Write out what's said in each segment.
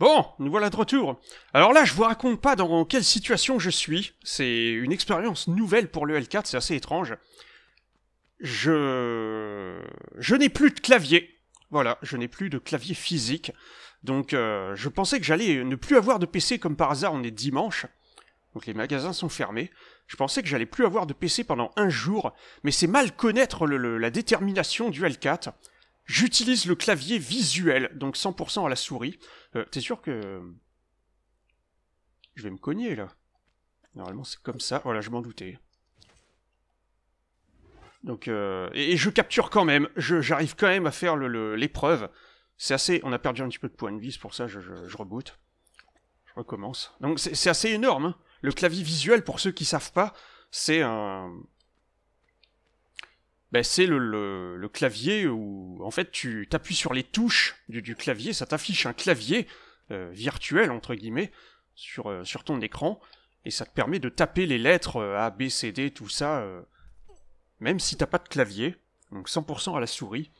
Bon, nous voilà de retour. Alors là, je vous raconte pas dans quelle situation je suis. C'est une expérience nouvelle pour le L4, c'est assez étrange. Je... Je n'ai plus de clavier. Voilà, je n'ai plus de clavier physique. Donc euh, je pensais que j'allais ne plus avoir de PC comme par hasard, on est dimanche. Donc les magasins sont fermés. Je pensais que j'allais plus avoir de PC pendant un jour, mais c'est mal connaître la détermination du L4. J'utilise le clavier visuel, donc 100% à la souris. Euh, t'es sûr que... Je vais me cogner, là. Normalement, c'est comme ça. Voilà, je m'en doutais. Donc, euh, et, je capture quand même. J'arrive quand même à faire l'épreuve. c'est assez... On a perdu un petit peu de points de vie, c'est pour ça je, je, je reboot. Je recommence. Donc, c'est assez énorme. Hein. Le clavier visuel, pour ceux qui savent pas, c'est un... Ben, c'est le, clavier où en fait tu t'appuies sur les touches du, clavier, ça t'affiche un clavier euh, virtuel entre guillemets sur, euh, sur ton écran et ça te permet de taper les lettres euh, A, B, C, D, tout ça, même si t'as pas de clavier, donc 100% à la souris.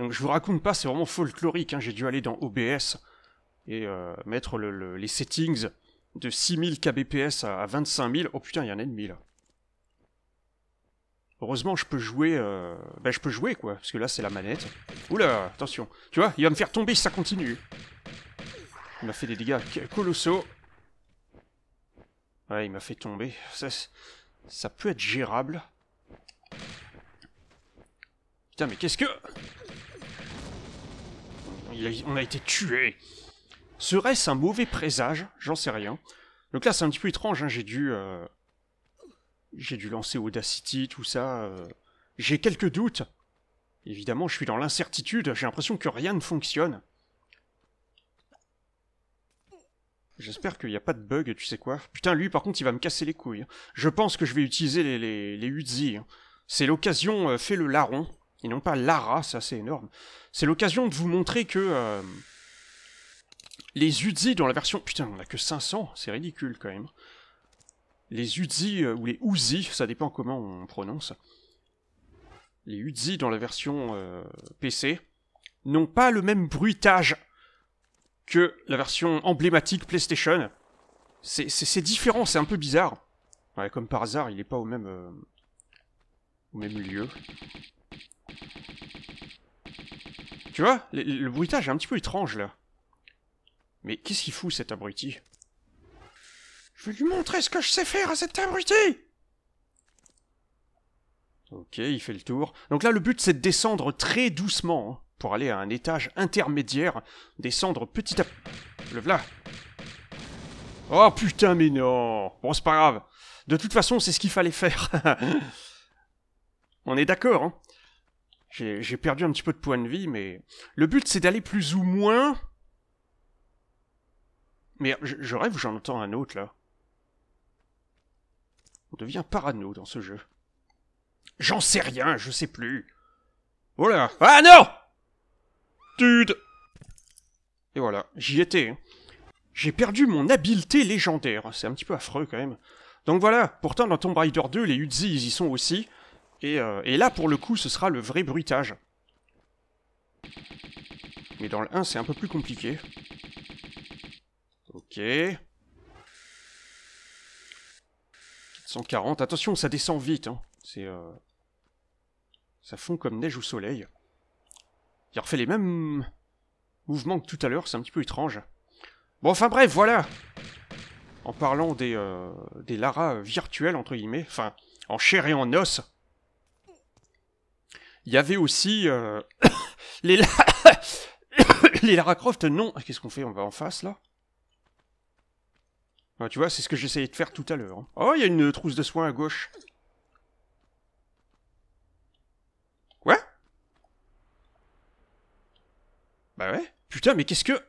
Donc je vous raconte pas, c'est vraiment folklorique, hein, j'ai dû aller dans OBS et mettre les settings de 6000 kbps à, à oh putain il y a un ennemi là. Heureusement, je peux jouer... Euh... Ben, je peux jouer, quoi. Parce que là, c'est la manette. Oula, attention. Tu vois, il va me faire tomber si ça continue. Il m'a fait des dégâts colossaux. Ouais, il m'a fait tomber. Ça, peut être gérable. Putain, mais qu'est-ce que... On a été tué. Serait-ce un mauvais présage J'en sais rien. Donc là, c'est un petit peu étrange. Hein. J'ai dû... Euh, j'ai dû lancer Audacity, tout ça. Euh, j'ai quelques doutes. Évidemment, je suis dans l'incertitude, j'ai l'impression que rien ne fonctionne. J'espère qu'il n'y a pas de bug, tu sais quoi. Putain, lui, par contre, il va me casser les couilles. Je pense que je vais utiliser les, les, Uzi. Hein. C'est l'occasion, fais euh, fait le larron, et non pas Lara, ça c'est énorme. C'est l'occasion de vous montrer que... Euh, les Uzi dans la version... Putain, on a que 500, c'est ridicule quand même les Uzi euh, ou les Uzi, ça dépend comment on prononce, les Uzi dans la version euh, PC, n'ont pas le même bruitage que la version emblématique PlayStation. C'est différent, c'est un peu bizarre. Ouais, comme par hasard, il n'est pas au même, euh, au même lieu. Tu vois, le, le, bruitage est un petit peu étrange là. Mais qu'est-ce qu'il fout cet abruti je vais lui montrer ce que je sais faire à cet abruti Ok, il fait le tour. Donc là, le but, c'est de descendre très doucement, hein, pour aller à un étage intermédiaire, descendre petit à... petit. Le voilà Oh putain, mais non Bon, c'est pas grave. De toute façon, c'est ce qu'il fallait faire. On est d'accord, hein. J'ai perdu un petit peu de points de vie, mais... Le but, c'est d'aller plus ou moins... Mais je, je rêve ou j'en entends un autre, là on devient parano dans ce jeu. J'en sais rien, je sais plus. Voilà. Ah non Dude Et voilà, j'y étais. Hein. J'ai perdu mon habileté légendaire, c'est un petit peu affreux quand même. Donc voilà, pourtant dans Tomb Raider 2, les Uzi, ils y sont aussi. Et, euh, et là, pour le coup, ce sera le vrai bruitage. Mais dans le 1, c'est un peu plus compliqué. Ok. 140. Attention, ça descend vite. Hein. C'est, euh, Ça fond comme neige au soleil. Il refait les mêmes mouvements que tout à l'heure, c'est un petit peu étrange. Bon, enfin bref, voilà En parlant des, euh, des Lara virtuels, entre guillemets, enfin, en chair et en os, il y avait aussi euh, les, les Lara Croft non... Qu'est-ce qu'on fait On va en face, là tu vois, c'est ce que j'essayais de faire tout à l'heure. Hein. Oh, il y a une trousse de soins à gauche. Quoi Bah ouais. Putain, mais qu'est-ce que...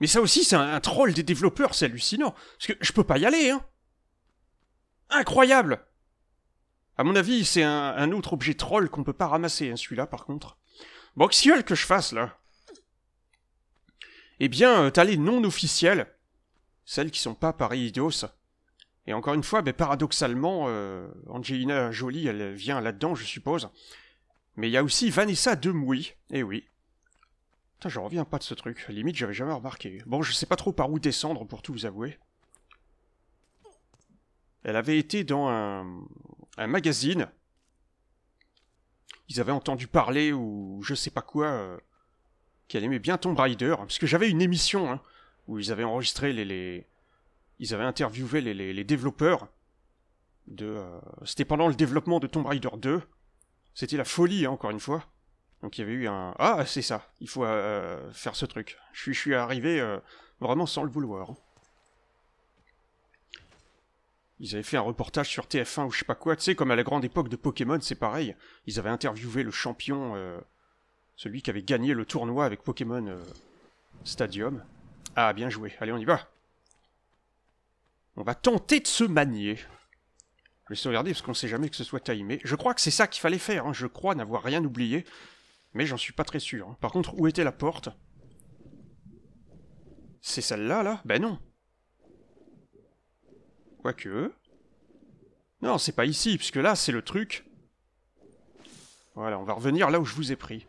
Mais ça aussi, c'est un, troll des développeurs, c'est hallucinant. Parce que je peux pas y aller, hein. Incroyable À mon avis, c'est un, autre objet troll qu'on peut pas ramasser, hein, celui-là, par contre. Bon, que que je fasse, là Eh bien, euh, t'as les non officiels celles qui sont pas paris idios. Et encore une fois, ben, paradoxalement, euh, Angelina Jolie, elle vient là-dedans, je suppose. Mais il y a aussi Vanessa Demouy, eh oui. Putain, je reviens pas de ce truc, limite j'avais jamais remarqué. Bon, je sais pas trop par où descendre, pour tout vous avouer. Elle avait été dans un, magazine. Ils avaient entendu parler, ou je sais pas quoi, euh, qu'elle aimait bien Tomb Raider, hein, parce que j'avais une émission, hein, où ils avaient enregistré les, les... ils avaient interviewé les, développeurs de. Euh, c'était pendant le développement de Tomb Raider 2. C'était la folie, hein, encore une fois. Donc il y avait eu un ah c'est ça, il faut euh, faire ce truc. Je suis, arrivé euh, vraiment sans le vouloir. Hein. Ils avaient fait un reportage sur TF1 ou je sais pas quoi, tu sais comme à la grande époque de Pokémon, c'est pareil. Ils avaient interviewé le champion, celui qui avait gagné le tournoi avec Pokémon Stadium. Ah, bien joué. Allez, on y va. On va tenter de se manier. Je vais sauvegarder parce qu'on sait jamais que ce soit Mais Je crois que c'est ça qu'il fallait faire. Hein. Je crois n'avoir rien oublié. Mais j'en suis pas très sûr. Hein. Par contre, où était la porte C'est celle-là, là Ben non. Quoique... Non, c'est pas ici, puisque là, c'est le truc. Voilà, on va revenir là où je vous ai pris.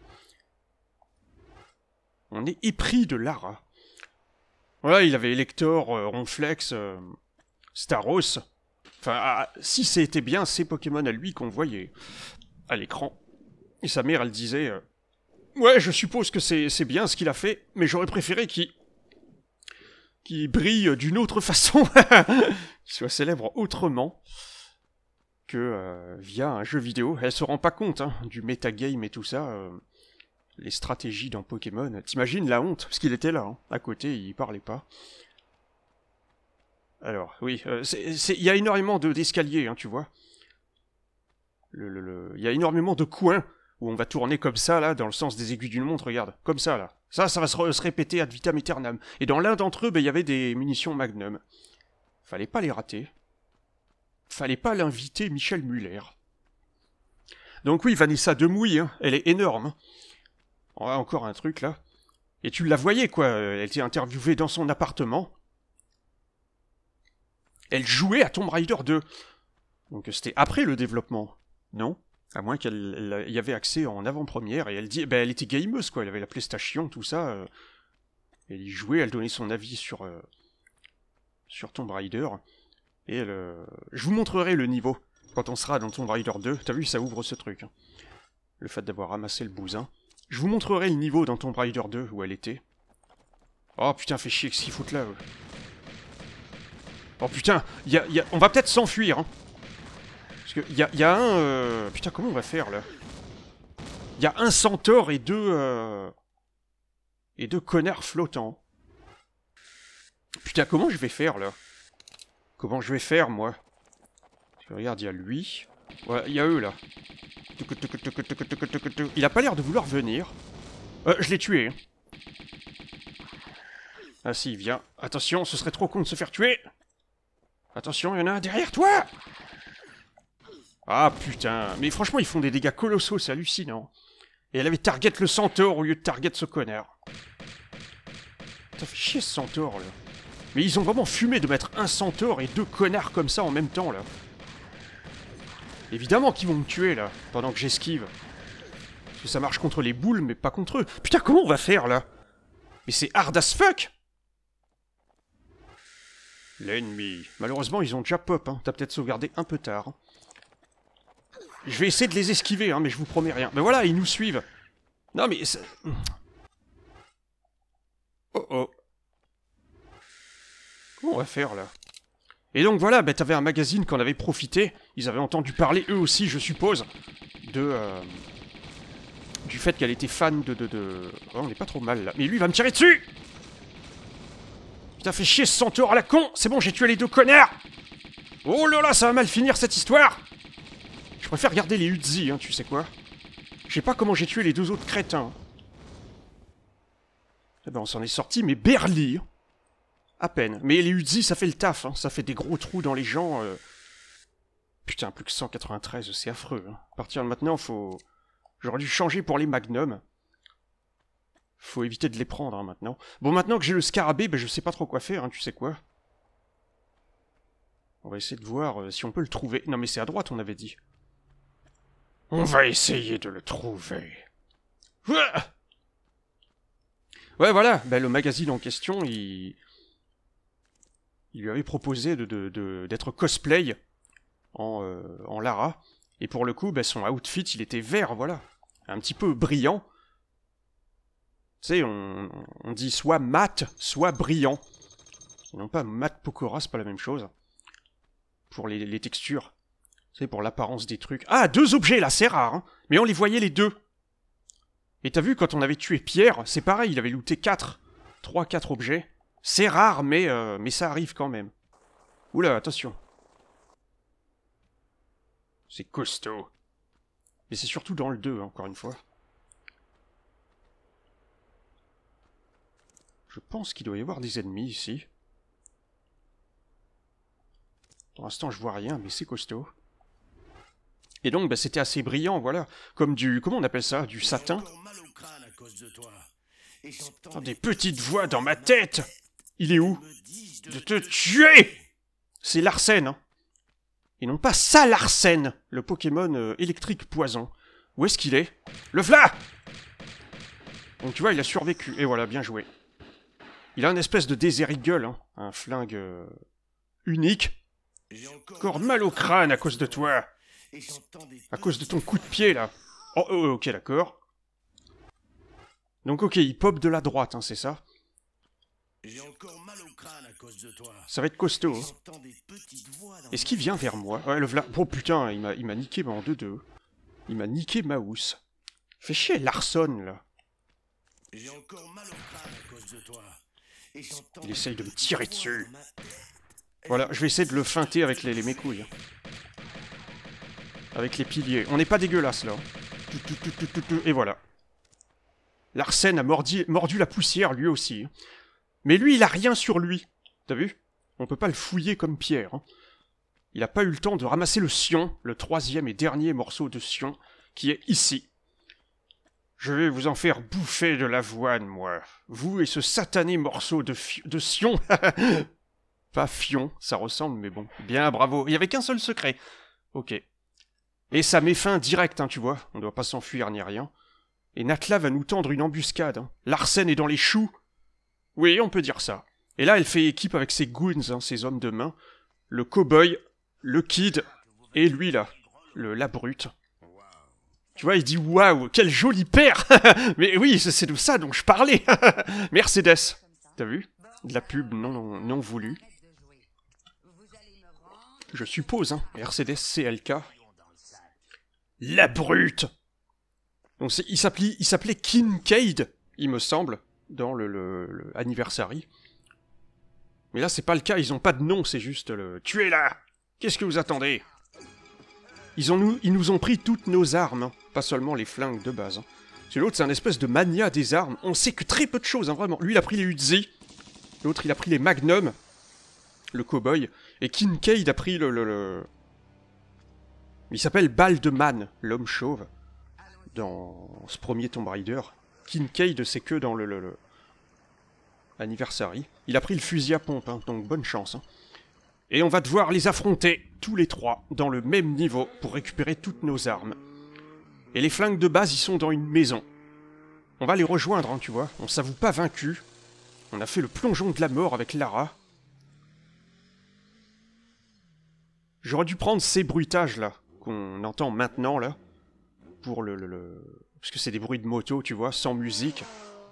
On est épris de Lara. Voilà, il avait Elector, euh, Ronflex, euh, Staros. Enfin, ah, ah, si c'était bien c'est Pokémon à lui qu'on voyait à l'écran. Et sa mère, elle disait euh, Ouais, je suppose que c'est bien ce qu'il a fait, mais j'aurais préféré qu'il qu'il brille d'une autre façon, Qu'il soit célèbre autrement que via un jeu vidéo. Elle se rend pas compte hein, du metagame et tout ça les stratégies dans Pokémon. T'imagines la honte, parce qu'il était là, hein. à côté, il parlait pas. Alors, oui, euh, il y a énormément d'escaliers, hein, tu vois. Il le, y a énormément de coins où on va tourner comme ça, là, dans le sens des aiguilles d'une montre, regarde, comme ça, là. Ça, ça va se, répéter ad vitam aeternam. Et dans l'un d'entre eux, ben, il y avait des munitions Magnum. Fallait pas les rater. Fallait pas l'inviter Michel Muller. Donc oui, Vanessa Demouille, hein, elle est énorme. Hein. Oh, encore un truc là. Et tu la voyais quoi, euh, elle était interviewée dans son appartement. Elle jouait à Tomb Raider 2. Donc c'était après le développement, non À moins qu'elle y avait accès en avant-première et elle dit, ben, elle était gameuse quoi, elle avait la PlayStation, tout ça. Euh. elle y jouait, elle donnait son avis sur euh, sur Tomb Raider. Et elle, je vous montrerai le niveau quand on sera dans Tomb Raider 2. T'as vu, ça ouvre ce truc. Hein. Le fait d'avoir ramassé le bousin. Je vous montrerai le niveau dans Tomb Raider 2 où elle était. Oh putain, fais chier qu'est-ce qu'ils foutent là. Oh putain, on va peut-être s'enfuir. Hein. Parce que y a, un... Euh, putain, comment on va faire là Il y a un centaure et deux... Euh, et deux connards flottants. Putain, comment je vais faire là Comment je vais faire moi Regarde, il y a lui. Ouais, il y a eux là. Il a pas l'air de vouloir venir. Euh, je l'ai tué. Ah si, il vient. Attention, ce serait trop con de se faire tuer. Attention, il y en a un derrière toi Ah putain, mais franchement, ils font des dégâts colossaux, c'est hallucinant. Et elle avait target le centaure au lieu de target ce connard. T'as fait chier ce centaure là. Mais ils ont vraiment fumé de mettre un centaure et deux connards comme ça en même temps là. Évidemment qu'ils vont me tuer, là, pendant que j'esquive. Parce que ça marche contre les boules, mais pas contre eux. Putain, comment on va faire, là Mais c'est hard as fuck L'ennemi. Malheureusement, ils ont déjà pop, hein. T'as peut-être sauvegardé un peu tard. Je vais essayer de les esquiver, hein, mais je vous promets rien. Mais voilà, ils nous suivent. Non, mais... Oh oh. Comment on va faire, là et donc voilà, ben, t'avais un magazine qu'on avait profité, ils avaient entendu parler eux aussi, je suppose, de... Euh, du fait qu'elle était fan de... de, de... Oh, on est pas trop mal là. Mais lui, il va me tirer dessus Putain, fait chier ce centaure à la con C'est bon, j'ai tué les deux connards Oh là là, ça va mal finir cette histoire Je préfère garder les Uzi, hein, tu sais quoi. Je sais pas comment j'ai tué les deux autres crétins. Eh ben, on s'en est sorti, mais Berli. À peine. Mais les Uzi, ça fait le taf, hein. ça fait des gros trous dans les gens. Euh. Putain, plus que 193, c'est affreux. Hein. partir de maintenant, faut... J'aurais dû changer pour les magnums. Faut éviter de les prendre hein, maintenant. Bon, maintenant que j'ai le scarabée, ben, je sais pas trop quoi faire, tu sais quoi. On va essayer de voir euh, si on peut le trouver. Non mais c'est à droite, on avait dit. On va essayer de le trouver. Ouais, voilà. Ben, le magazine en question, il il lui avait proposé d'être de, cosplay euh, en, Lara. Et pour le coup, bah, son outfit, il était vert, voilà. Un petit peu brillant. Tu sais, on, dit soit mat, soit brillant. Non pas mat Pokora, c'est pas la même chose. Pour les, textures. C'est pour l'apparence des trucs. Ah, deux objets là, c'est rare, hein. Mais on les voyait les deux. Et t'as vu, quand on avait tué Pierre, c'est pareil, il avait looté 4. Trois, quatre objets. C'est rare, mais, euh, mais ça arrive quand même. Oula, attention. C'est costaud. Mais c'est surtout dans le 2, encore une fois. Je pense qu'il doit y avoir des ennemis ici. Pour l'instant, je vois rien, mais c'est costaud. Et donc, bah, c'était assez brillant, voilà. Comme du... Comment on appelle ça Du satin. des petites voix dans ma tête il est où De te tuer C'est Larsen, hein Et non pas ça l'Arsène le Pokémon euh, électrique poison. Où est-ce qu'il est, Le fla Donc tu vois, il a survécu. Et voilà, bien joué. Il a une espèce de désert gueule, hein. Un flingue... Euh, unique. J'ai encore mal au crâne à cause de toi À cause de ton coup de pied, là Oh, oh ok, d'accord. Donc ok, il pop de la droite, hein, c'est ça j'ai encore mal au crâne à cause de toi. Ça va être costaud. Hein. Est-ce qu'il vient vers moi Ouais, le vla... Oh putain, il m'a niqué en 2-2. Deux Il m'a niqué housse. Fais chier Larson, là. il essaye de me tirer dessus. Voilà, je vais essayer de le feinter avec les, mes couilles. Hein. Avec les piliers. On n'est pas dégueulasse, là. Hein. Et voilà. Larsen a mordi... mordu la poussière, lui aussi. Mais lui, il a rien sur lui. T'as vu On peut pas le fouiller comme Pierre. Hein. Il a pas eu le temps de ramasser le Sion, le troisième et dernier morceau de Sion, qui est ici. Je vais vous en faire bouffer de l'avoine, moi. Vous et ce satané morceau de, de Sion. pas Fion, ça ressemble, mais bon. Bien, bravo. Il y avait qu'un seul secret. Ok. Et ça met fin direct, hein, tu vois. On doit pas s'enfuir ni rien. Et Natla va nous tendre une embuscade. Hein. est dans les choux. Oui, on peut dire ça. Et là, elle fait équipe avec ses goons, hein, ses hommes de main. Le cow-boy, le kid, et lui là, le la brute. Tu vois, il dit Waouh, quel joli père Mais oui, c'est de ça dont je parlais Mercedes T'as vu De la pub non, non, non voulue. Je suppose, hein. Mercedes CLK. La brute Donc il s'appelait Kincaid, il me semble dans le, anniversary. Mais là, c'est pas le cas, ils ont pas de nom, c'est juste le « Tu es là Qu'est-ce que vous attendez ?» ils, ont nous, ils nous ont pris toutes nos armes, hein. pas seulement les flingues de base. C'est hein. l'autre, c'est un espèce de mania des armes. On sait que très peu de choses, hein, vraiment. Lui, il a pris les Uzi, l'autre, il a pris les Magnum, le cowboy, et Kincaid a pris le... le, le... Il s'appelle Baldeman, l'homme chauve, dans ce premier Tomb Raider de c'est que dans le, le, Anniversary. Il a pris le fusil à pompe, hein, donc bonne chance. Hein. Et on va devoir les affronter, tous les trois, dans le même niveau, pour récupérer toutes nos armes. Et les flingues de base, ils sont dans une maison. On va les rejoindre, hein, tu vois. On s'avoue pas vaincu. On a fait le plongeon de la mort avec Lara. J'aurais dû prendre ces bruitages, là, qu'on entend maintenant, là, pour le parce que c'est des bruits de moto, tu vois, sans musique.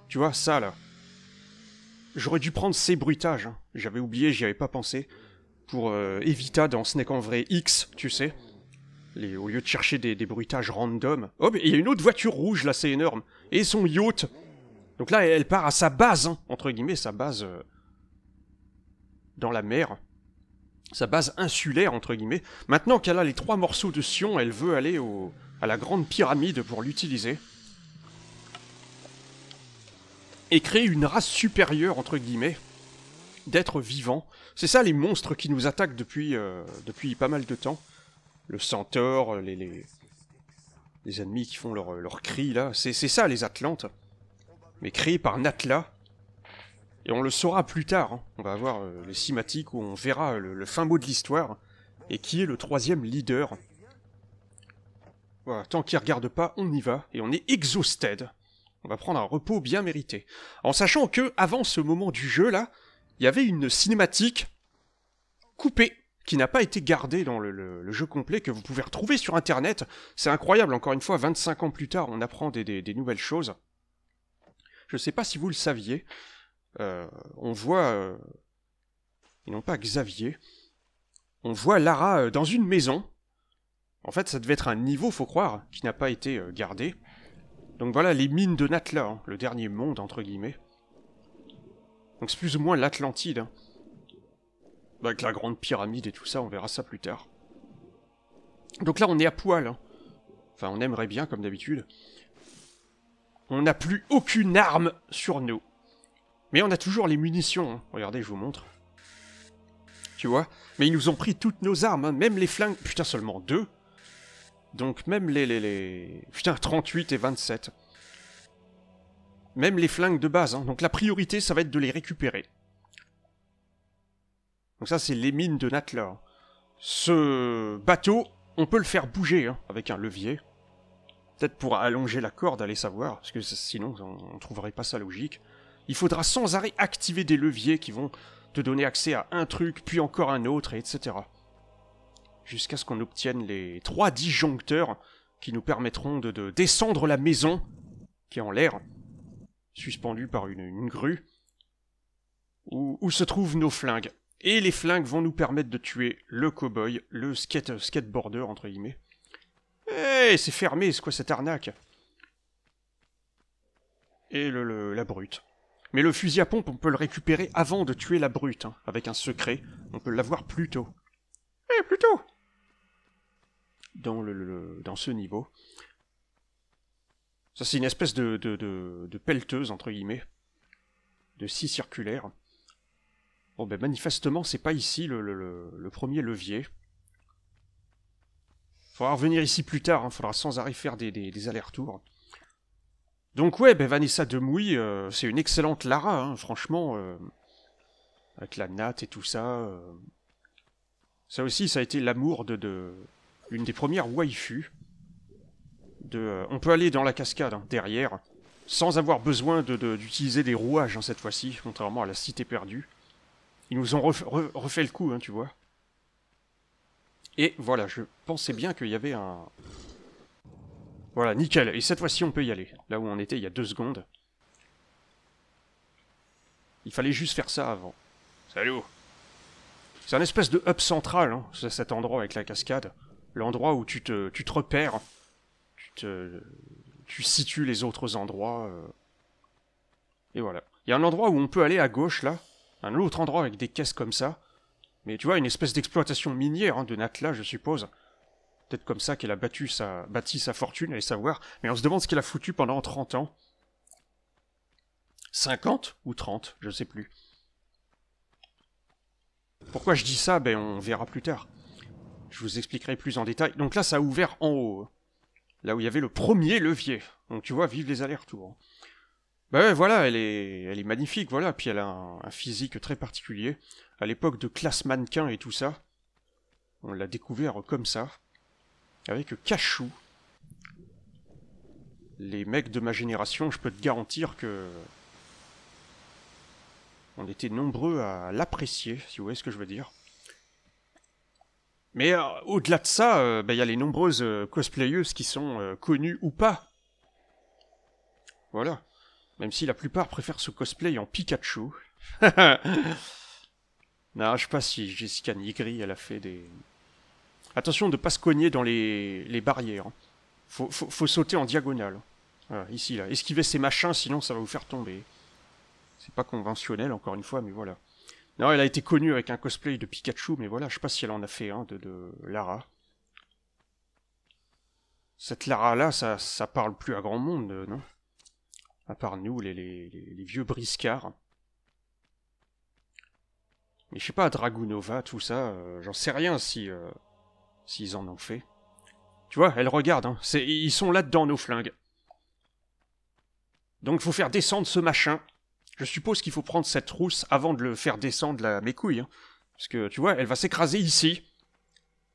Tu vois, ça là. J'aurais dû prendre ces bruitages. Hein. J'avais oublié, j'y avais pas pensé. Pour euh, Evita dans Snake en vrai X, tu sais. au lieu de chercher des, bruitages random. Oh, mais il y a une autre voiture rouge là, c'est énorme. Et son yacht. Donc là, elle part à sa base, hein. entre guillemets, sa base euh, dans la mer. Sa base insulaire, entre guillemets. Maintenant qu'elle a les trois morceaux de Sion, elle veut aller au, à la grande pyramide pour l'utiliser. Et créer une race supérieure, entre guillemets, d'êtres vivants. C'est ça les monstres qui nous attaquent depuis, euh, depuis pas mal de temps. Le centaure, les, les, ennemis qui font leur, leur cri là. C'est ça les Atlantes. Mais créés par Natla. Et on le saura plus tard. Hein. On va avoir euh, les cinématiques où on verra le fin mot de l'histoire. Et qui est le troisième leader tant qu'il regarde pas, on y va, et on est exhausted. On va prendre un repos bien mérité. En sachant que, avant ce moment du jeu là, il y avait une cinématique coupée qui n'a pas été gardée dans le, jeu complet que vous pouvez retrouver sur internet. C'est incroyable, encore une fois, 25 ans plus tard, on apprend des, nouvelles choses. Je sais pas si vous le saviez. Euh, on voit. Euh, non pas Xavier. On voit Lara euh, dans une maison en fait, ça devait être un niveau, faut croire, qui n'a pas été euh, gardé. Donc voilà les mines de Natla, hein, le dernier monde, entre guillemets. Donc c'est plus ou moins l'Atlantide. Hein. Bah, avec la grande pyramide et tout ça, on verra ça plus tard. Donc là, on est à poil. Hein. Enfin, on aimerait bien, comme d'habitude. On n'a plus aucune arme sur nous. Mais on a toujours les munitions. Regardez, je vous montre. Tu vois Mais ils nous ont pris toutes nos armes, même les flingues. Putain, seulement deux donc même les, les, Putain, 38 et 27. Même les flingues de base. Hein. Donc la priorité, ça va être de les récupérer. Donc ça, c'est les mines de Natler. Hein. Ce bateau, on peut le faire bouger hein, avec un levier. Peut-être pour allonger la corde, allez savoir, parce que sinon on ne trouverait pas ça logique. Il faudra sans arrêt activer des leviers qui vont te donner accès à un truc, puis encore un autre, etc jusqu'à ce qu'on obtienne les trois disjoncteurs qui nous permettront de, descendre la maison qui est en l'air, suspendue par une, grue, où, se trouvent nos flingues. Et les flingues vont nous permettre de tuer le cow-boy, le skate, skateboarder, entre guillemets. Eh, c'est fermé, c'est quoi cette arnaque Et le, la brute. Mais le fusil à pompe, on peut le récupérer avant de tuer la brute, hein. avec un secret. On peut l'avoir plus tôt. Eh, plus tôt dans, le, dans ce niveau. Ça, c'est une espèce de, de, pelleteuse, entre guillemets, de scie circulaire. Bon, ben manifestement, c'est pas ici le, premier levier. Faudra revenir ici plus tard, hein. faudra sans arrêt faire des, des, allers-retours. Donc ouais, ben Vanessa Demouy, euh, c'est une excellente Lara, hein. franchement. Euh, avec la natte et tout ça. Euh, ça aussi, ça a été l'amour de, de, une des premières waifu. Euh, on peut aller dans la cascade, hein, derrière, sans avoir besoin d'utiliser des rouages hein, cette fois-ci, contrairement à la cité perdue. Ils nous ont refait, le coup, hein, tu vois. Et voilà, je pensais bien qu'il y avait un... Voilà, nickel. Et cette fois-ci, on peut y aller. Là où on était il y a deux secondes. Il fallait juste faire ça avant. Salut C'est un espèce de hub central, hein, cet endroit avec la cascade l'endroit où tu te, tu te repères, tu, te, tu situes les autres endroits. Euh. Et voilà. Il y a un endroit où on peut aller à gauche, là, un autre endroit avec des caisses comme ça. Mais tu vois, une espèce d'exploitation minière hein, de Natla, je suppose. Peut-être comme ça qu'elle a battu sa, bâti sa fortune, allez savoir. Mais on se demande ce qu'elle a foutu pendant 30 ans. 50 ou 30, je sais plus. Pourquoi je dis ça Ben on verra plus tard. Je vous expliquerai plus en détail. Donc là, ça a ouvert en haut. Euh, là où il y avait le premier levier. Donc tu vois, vive les allers-retours. Bah voilà, elle est, elle est magnifique, voilà. Puis elle a un, physique très particulier. À l'époque de classe mannequin et tout ça, on l'a découvert comme ça. Avec Cachou. Les mecs de ma génération, je peux te garantir que on était nombreux à l'apprécier, si vous voyez ce que je veux dire. Mais euh, au-delà de ça, euh, ben, il y a les nombreuses euh, cosplayeuses qui sont connues ou pas. Voilà. Même si la plupart préfèrent se cosplay en Pikachu. non, je sais pas si Jessica Nigri, elle a fait des... Attention de pas se cogner dans les, les barrières. Hein. Faut, sauter en diagonale. ici, là. Esquivez ces machins, sinon ça va vous faire tomber. C'est pas conventionnel, encore une fois, mais voilà. Non, elle a été connue avec un cosplay de Pikachu, mais voilà, je sais pas si elle en a fait un de, Lara. Cette Lara-là, ça, ça parle plus à grand monde, euh, non À part nous, les, vieux briscards. Mais je sais pas, Dragunova, tout ça, euh, j'en sais rien si euh, s'ils en ont fait. Tu vois, elle regarde, hein, ils sont là-dedans, nos flingues. Donc faut faire descendre ce machin je suppose qu'il faut prendre cette rousse avant de le faire descendre la, mes couilles. Hein. Parce que, tu vois, elle va s'écraser ici.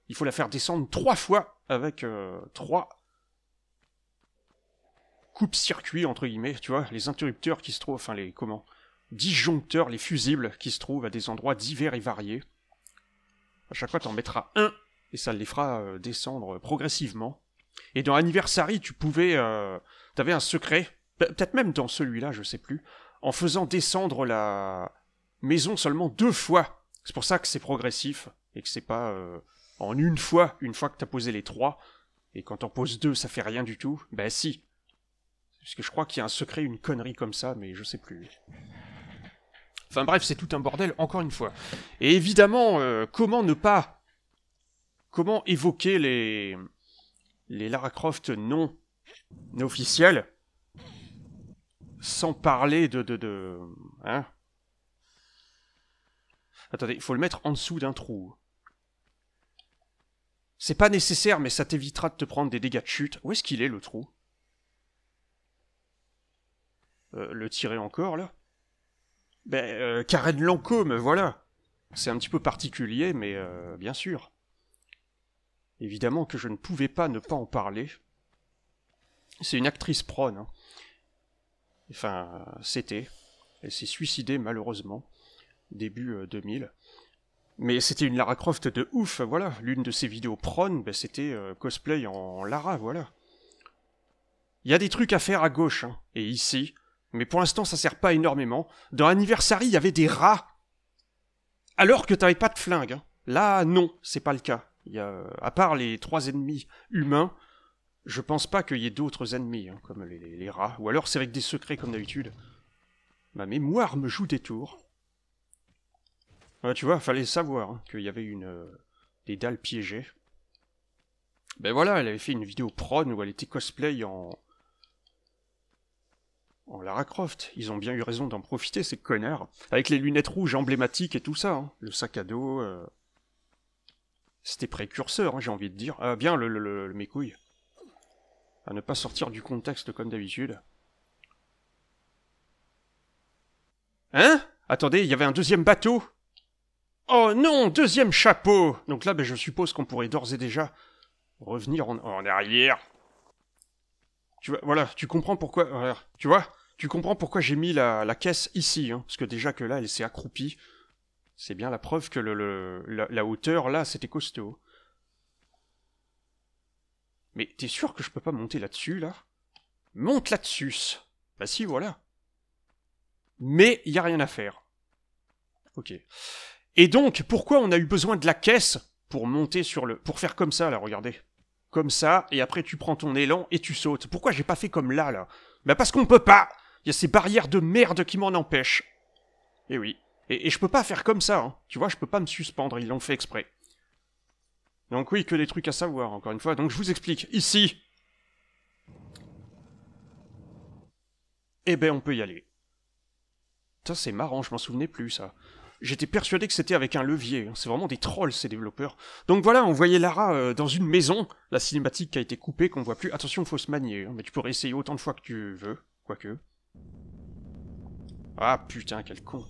Il faut la faire descendre trois fois avec euh, trois coupes circuits entre guillemets, tu vois, les interrupteurs qui se trouvent, enfin les, comment, disjoncteurs, les fusibles qui se trouvent à des endroits divers et variés. À chaque fois, t'en mettras un, et ça les fera euh, descendre progressivement. Et dans Anniversary, tu pouvais, tu euh, t'avais un secret, peut-être même dans celui-là, je sais plus, en faisant descendre la maison seulement deux fois. C'est pour ça que c'est progressif et que c'est pas euh, en une fois, une fois que t'as posé les trois, et quand t'en poses deux, ça fait rien du tout. Ben si. Parce que je crois qu'il y a un secret, une connerie comme ça, mais je sais plus. Enfin bref, c'est tout un bordel, encore une fois. Et évidemment, euh, comment ne pas. Comment évoquer les. les Lara Croft non. non sans parler de... de, de... Hein Attendez, il faut le mettre en dessous d'un trou. C'est pas nécessaire, mais ça t'évitera de te prendre des dégâts de chute. Où est-ce qu'il est, le trou euh, Le tirer encore, là Ben, euh, Karen Lancôme, voilà C'est un petit peu particulier, mais euh, bien sûr. Évidemment que je ne pouvais pas ne pas en parler. C'est une actrice prone, hein enfin c'était, elle s'est suicidée malheureusement, début 2000. Euh, mais c'était une Lara Croft de ouf, voilà. L'une de ses vidéos prônes, ben, c'était euh, cosplay en Lara, voilà. Il y a des trucs à faire à gauche, hein, et ici, mais pour l'instant ça sert pas énormément. Dans Anniversary, il y avait des rats Alors que t'avais pas de flingue. Hein. Là, non, c'est pas le cas. Y a, euh, à part les trois ennemis humains, je pense pas qu'il y ait d'autres ennemis, hein, comme les, rats, ou alors c'est avec des secrets comme d'habitude. Ma mémoire me joue des tours. tu vois, fallait savoir hein, qu'il y avait une, euh, des dalles piégées. Ben voilà, elle avait fait une vidéo prone où elle était cosplay en... en Lara Croft. Ils ont bien eu raison d'en profiter, ces connards. Avec les lunettes rouges emblématiques et tout ça, hein. le sac à dos... Euh, c'était précurseur, j'ai envie de dire. Ah bien, le, le, le mes couilles à ne pas sortir du contexte comme d'habitude. Hein Attendez, il y avait un deuxième bateau Oh non, deuxième chapeau Donc là, ben, je suppose qu'on pourrait d'ores et déjà revenir en, arrière. Tu vois, voilà, tu comprends pourquoi... Euh, tu vois Tu comprends pourquoi j'ai mis la, caisse ici, hein, parce que déjà que là, elle s'est accroupie. C'est bien la preuve que le, la hauteur, là, c'était costaud. Mais t'es sûr que je peux pas monter là-dessus, là, Monte là-dessus Bah si, voilà. Mais il y a rien à faire. Ok. Et donc, pourquoi on a eu besoin de la caisse pour monter sur le... pour faire comme ça, là, regardez comme ça, et après tu prends ton élan et tu sautes. Pourquoi j'ai pas fait comme là, là Bah parce qu'on peut pas Il y a ces barrières de merde qui m'en empêchent. Eh oui. Et, et je peux pas faire comme ça, hein. Tu vois, je peux pas me suspendre, ils l'ont fait exprès. Donc oui, que des trucs à savoir, encore une fois. Donc je vous explique, ici Eh ben on peut y aller. Ça c'est marrant, je m'en souvenais plus ça. J'étais persuadé que c'était avec un levier, hein. c'est vraiment des trolls ces développeurs. Donc voilà, on voyait Lara euh, dans une maison, la cinématique qui a été coupée, qu'on voit plus. Attention, faut se manier, hein. mais tu pourrais essayer autant de fois que tu veux, quoique. Ah putain, quel con.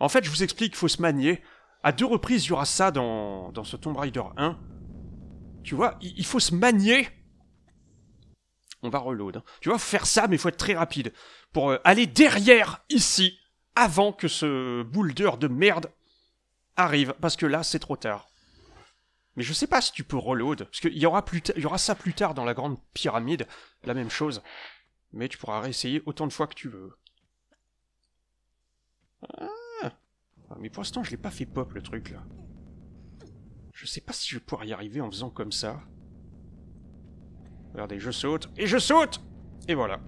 En fait, je vous explique, faut se manier. À deux reprises, il y aura ça dans, dans ce Tomb Raider 1. Tu vois, il, faut se manier. On va reload. Hein. Tu vois, faire ça, mais il faut être très rapide. Pour euh, aller derrière, ici, avant que ce boulder de merde arrive. Parce que là, c'est trop tard. Mais je sais pas si tu peux reload. Parce qu'il y, aura ça plus tard dans la grande pyramide. La même chose. Mais tu pourras réessayer autant de fois que tu veux. Ah. Ah, mais pour l'instant, je l'ai pas fait pop, le truc, là. Je sais pas si je vais y arriver en faisant comme ça. Regardez, je saute, et je saute Et voilà.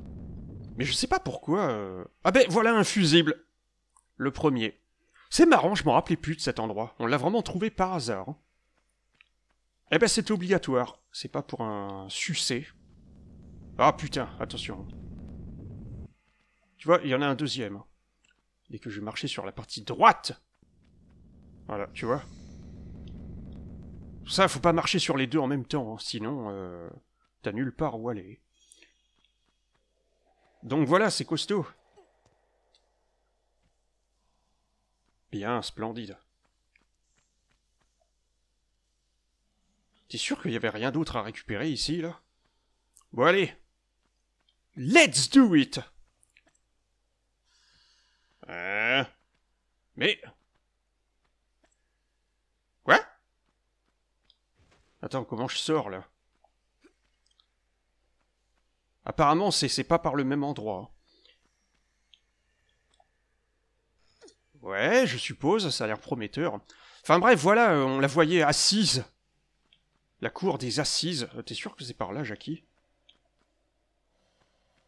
Mais je sais pas pourquoi... Euh. Ah ben, voilà un fusible Le premier. C'est marrant, je m'en rappelais plus de cet endroit. On l'a vraiment trouvé par hasard. Hein. Eh ben, c'est obligatoire. C'est pas pour un sucé. Ah putain, attention. Tu vois, il y en a un deuxième. Dès hein. que je marchais sur la partie droite... Voilà, tu vois ça, faut pas marcher sur les deux en même temps, hein. sinon euh, t'as nulle part où aller. Donc voilà, c'est costaud. Bien, splendide. T'es sûr qu'il y avait rien d'autre à récupérer ici, là Bon allez Let's do it euh... Mais... Attends, comment je sors là Apparemment, c'est pas par le même endroit. Ouais, je suppose, ça a l'air prometteur. Enfin bref, voilà, euh, on la voyait assise. La cour des assises. Euh, t'es sûr que c'est par là, Jackie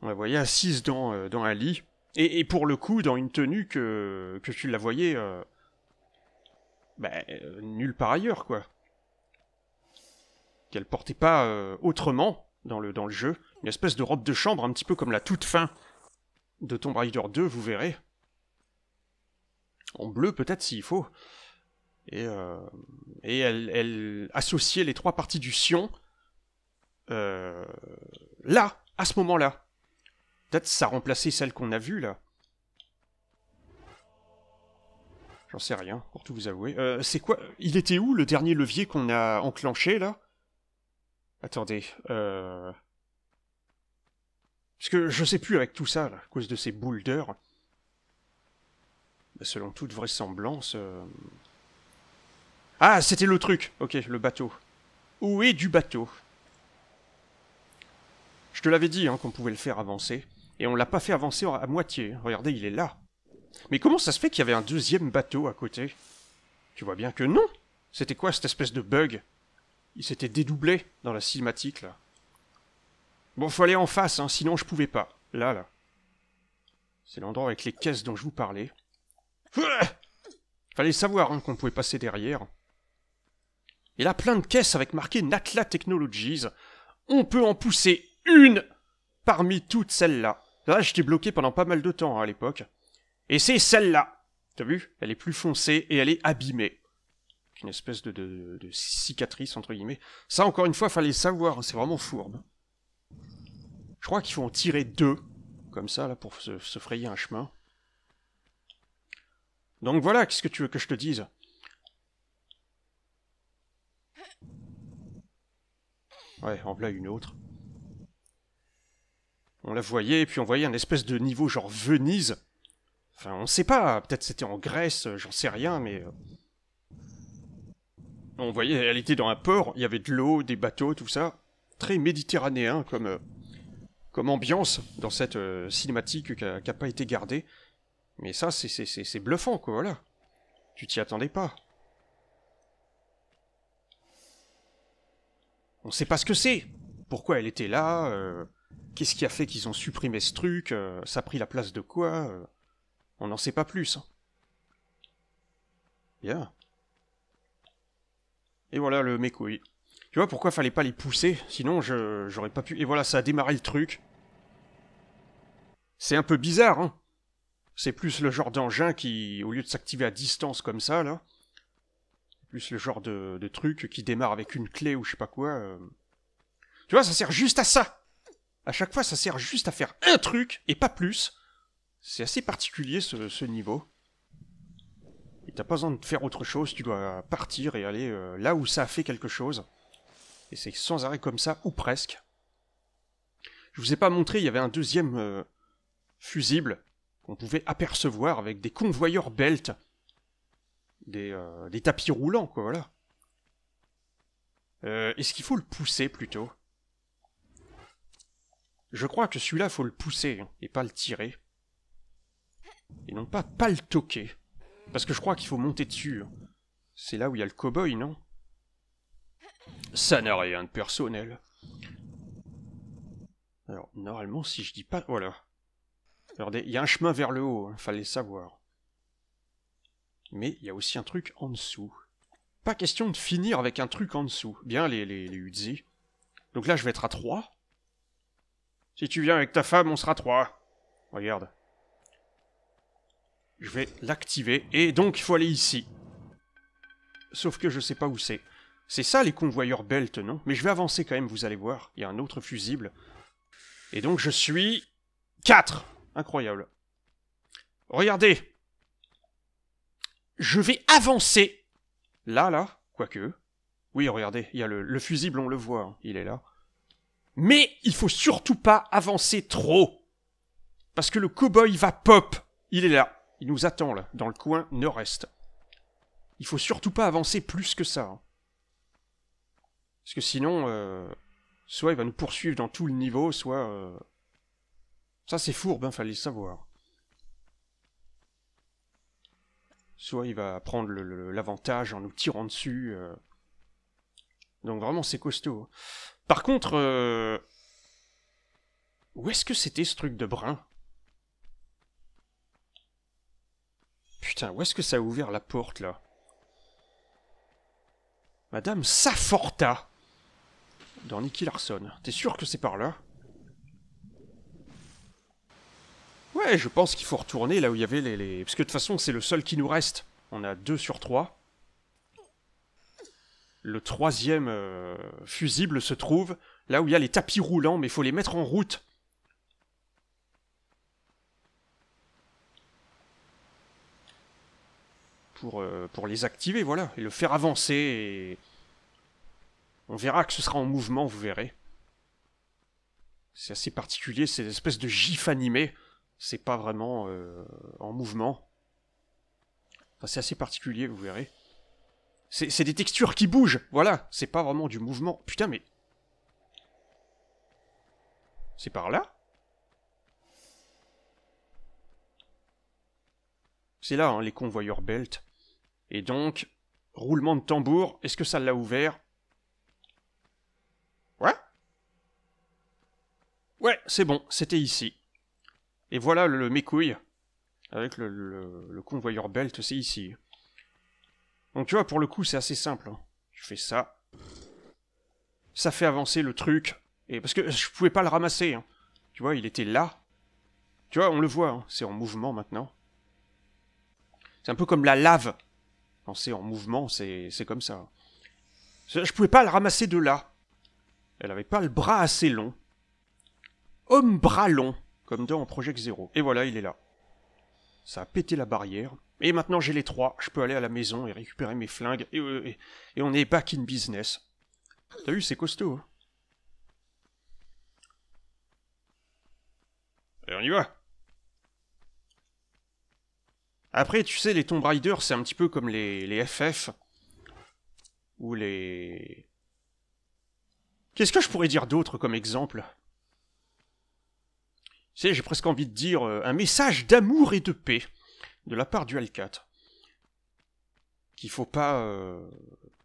On la voyait assise dans, euh, dans un lit. Et, pour le coup, dans une tenue que, tu la voyais... Ben, euh, nulle part ailleurs, quoi qu'elle portait pas euh, autrement dans le, dans le jeu. Une espèce de robe de chambre, un petit peu comme la toute fin de Tomb Raider 2, vous verrez. En bleu peut-être s'il faut. Euh, et, elle, elle, associait les trois parties du Sion euh, là, à ce moment-là. Peut-être ça remplaçait celle qu'on a vue là. J'en sais rien, pour tout vous avouer. c'est quoi Il était où le dernier levier qu'on a enclenché là Attendez, euh... Parce que je sais plus avec tout ça, à cause de ces boules bah, selon toute vraisemblance... Euh, ah, c'était le truc Ok, le bateau. Où est du bateau Je te l'avais dit, hein, qu'on pouvait le faire avancer. Et on l'a pas fait avancer à moitié. Regardez, il est là. Mais comment ça se fait qu'il y avait un deuxième bateau à côté Tu vois bien que non C'était quoi cette espèce de bug il s'était dédoublé dans la cinématique, là. Bon, faut aller en face, hein, sinon je pouvais pas. Là, là. C'est l'endroit avec les caisses dont je vous parlais. Fallait savoir hein, qu'on pouvait passer derrière. Et là, plein de caisses avec marqué Natla Technologies. On peut en pousser une parmi toutes celles-là. Là, j'étais bloqué pendant pas mal de temps hein, à l'époque. Et c'est celle-là. T'as vu Elle est plus foncée et elle est abîmée une espèce de, de, cicatrice, entre guillemets. Ça, encore une fois, fallait savoir, c'est vraiment fourbe. Je crois qu'il faut en tirer deux, comme ça, là, pour se, frayer un chemin. Donc voilà, qu'est-ce que tu veux que je te dise Ouais, en voilà une autre. On la voyait, et puis on voyait un espèce de niveau genre Venise. Enfin, on sait pas, peut-être c'était en Grèce, j'en sais rien, mais euh, on voyait, elle était dans un port, il y avait de l'eau, des bateaux, tout ça. Très méditerranéen comme, euh, comme ambiance dans cette euh, cinématique qui n'a pas été gardée. Mais ça, c'est bluffant, quoi, voilà. Tu t'y attendais pas. On sait pas ce que c'est. Pourquoi elle était là euh, Qu'est-ce qui a fait qu'ils ont supprimé ce truc Ça a pris la place de quoi On n'en sait pas plus. Hein. Bien. Et voilà le mec oui. Tu vois pourquoi fallait pas les pousser, sinon j'aurais pas pu... Et voilà, ça a démarré le truc. C'est un peu bizarre, hein C'est plus le genre d'engin qui, au lieu de s'activer à distance comme ça, là, plus le genre de, truc qui démarre avec une clé ou je sais pas quoi... Euh. Tu vois, ça sert juste à ça À chaque fois, ça sert juste à faire un truc, et pas plus. C'est assez particulier, ce niveau t'as pas besoin de faire autre chose, tu dois partir et aller euh, là où ça a fait quelque chose. Et c'est sans arrêt comme ça, ou presque. Je vous ai pas montré, il y avait un deuxième euh, fusible qu'on pouvait apercevoir avec des convoyeurs belt. Des, euh, des tapis roulants, quoi, voilà. Est-ce qu'il faut le pousser, plutôt Je crois que celui-là, faut le pousser, hein, et pas le tirer. Et non pas, pas le toquer. Parce que je crois qu'il faut monter dessus. C'est là où il y a le cow-boy, non Ça n'a rien de personnel. Alors, normalement, si je dis pas... Voilà. Regardez, il y a un chemin vers le haut, il hein, fallait savoir. Mais il y a aussi un truc en dessous. Pas question de finir avec un truc en dessous. Bien, les, les, les Uzi. Donc là, je vais être à 3. Si tu viens avec ta femme, on sera 3. Regarde. Je vais l'activer. Et donc, il faut aller ici. Sauf que je sais pas où c'est. C'est ça les convoyeurs belt, non Mais je vais avancer quand même, vous allez voir. Il y a un autre fusible. Et donc, je suis... 4 Incroyable. Regardez Je vais avancer Là, là, quoique... Oui, regardez, il y a le, fusible, on le voit, hein. il est là. Mais il faut surtout pas avancer trop Parce que le cow-boy va pop Il est là il nous attend là, dans le coin nord-est. Il faut surtout pas avancer plus que ça. Hein. Parce que sinon, euh, soit il va nous poursuivre dans tout le niveau, soit... Euh, ça c'est fourbe, hein, fallait le savoir. Soit il va prendre l'avantage en nous tirant dessus. Euh. Donc vraiment c'est costaud. Hein. Par contre... Où est-ce que c'était ce truc de brun où est-ce que ça a ouvert la porte, là Madame Saforta Dans Nicky Larson. T'es sûr que c'est par là Ouais, je pense qu'il faut retourner là où il y avait les, Parce que de toute façon, c'est le seul qui nous reste. On a 2 sur 3. Le troisième euh, fusible se trouve là où il y a les tapis roulants, mais il faut les mettre en route. Euh, pour, les activer, voilà, et le faire avancer. On verra que ce sera en mouvement, vous verrez. C'est assez particulier, c'est une espèce de gif animé. C'est pas vraiment euh, en mouvement. c'est assez particulier, vous verrez. C'est des textures qui bougent, voilà. C'est pas vraiment du mouvement. Putain, mais... C'est par là C'est là, hein, les convoyeurs belt. Et donc, roulement de tambour, est-ce que ça l'a ouvert Ouais Ouais, c'est bon, c'était ici. Et voilà le mécouille, avec le, convoyeur belt, c'est ici. Donc tu vois, pour le coup, c'est assez simple. Hein. Je fais ça. Ça fait avancer le truc. Et parce que je pouvais pas le ramasser. Hein. Tu vois, il était là. Tu vois, on le voit, hein, c'est en mouvement maintenant. C'est un peu comme la lave en mouvement, c'est comme ça. Je pouvais pas le ramasser de là. Elle avait pas le bras assez long. Homme bras long, comme dans Project Zero. Et voilà, il est là. Ça a pété la barrière. Et maintenant j'ai les trois. Je peux aller à la maison et récupérer mes flingues. Et, euh, et, on est back in business. T'as vu, c'est costaud. Hein. et on y va après, tu sais, les Tomb Raider, c'est un petit peu comme les, FF. Ou les... Qu'est-ce que je pourrais dire d'autre comme exemple Tu sais, j'ai presque envie de dire euh, un message d'amour et de paix de la part du L4. Qu'il faut pas euh,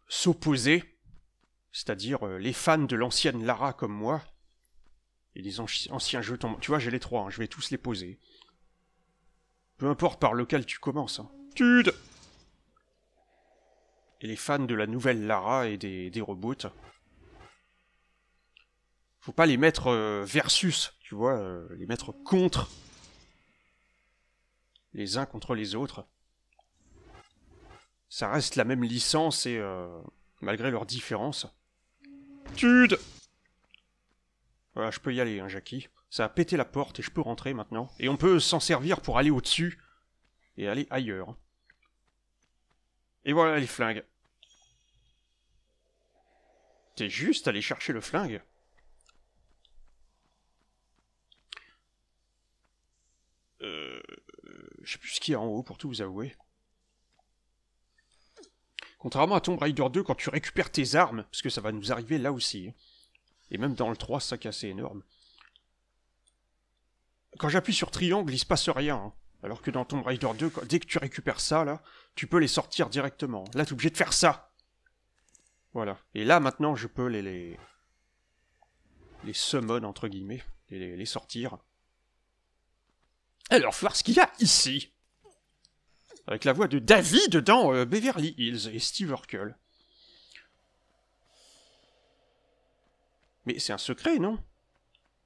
s'opposer, c'est-à-dire euh, les fans de l'ancienne Lara comme moi, et les anciens jeux Tomb Tu vois, j'ai les trois, hein, je vais tous les poser. Peu importe par lequel tu commences. Tude hein. Et les fans de la nouvelle Lara et des, des reboots. Faut pas les mettre euh, versus, tu vois, euh, les mettre contre. Les uns contre les autres. Ça reste la même licence et euh, malgré leurs différences. Tude Voilà, je peux y aller, hein, Jackie ça a pété la porte et je peux rentrer maintenant. Et on peut s'en servir pour aller au-dessus et aller ailleurs. Et voilà les flingues. T'es juste allé chercher le flingue Euh... Je sais plus ce qu'il y a en haut, pour tout vous avouer. Contrairement à Tomb Raider 2, quand tu récupères tes armes, parce que ça va nous arriver là aussi, hein, et même dans le 3, ça casse énorme, quand j'appuie sur triangle, il se passe rien. Hein. Alors que dans Tomb Raider 2, dès que tu récupères ça, là, tu peux les sortir directement. Là, t'es obligé de faire ça. Voilà. Et là, maintenant, je peux les... les, les summon, entre guillemets, et les, sortir. Alors, voir ce qu'il y a ici Avec la voix de David dans euh, Beverly Hills et Steve Urkel. Mais c'est un secret, non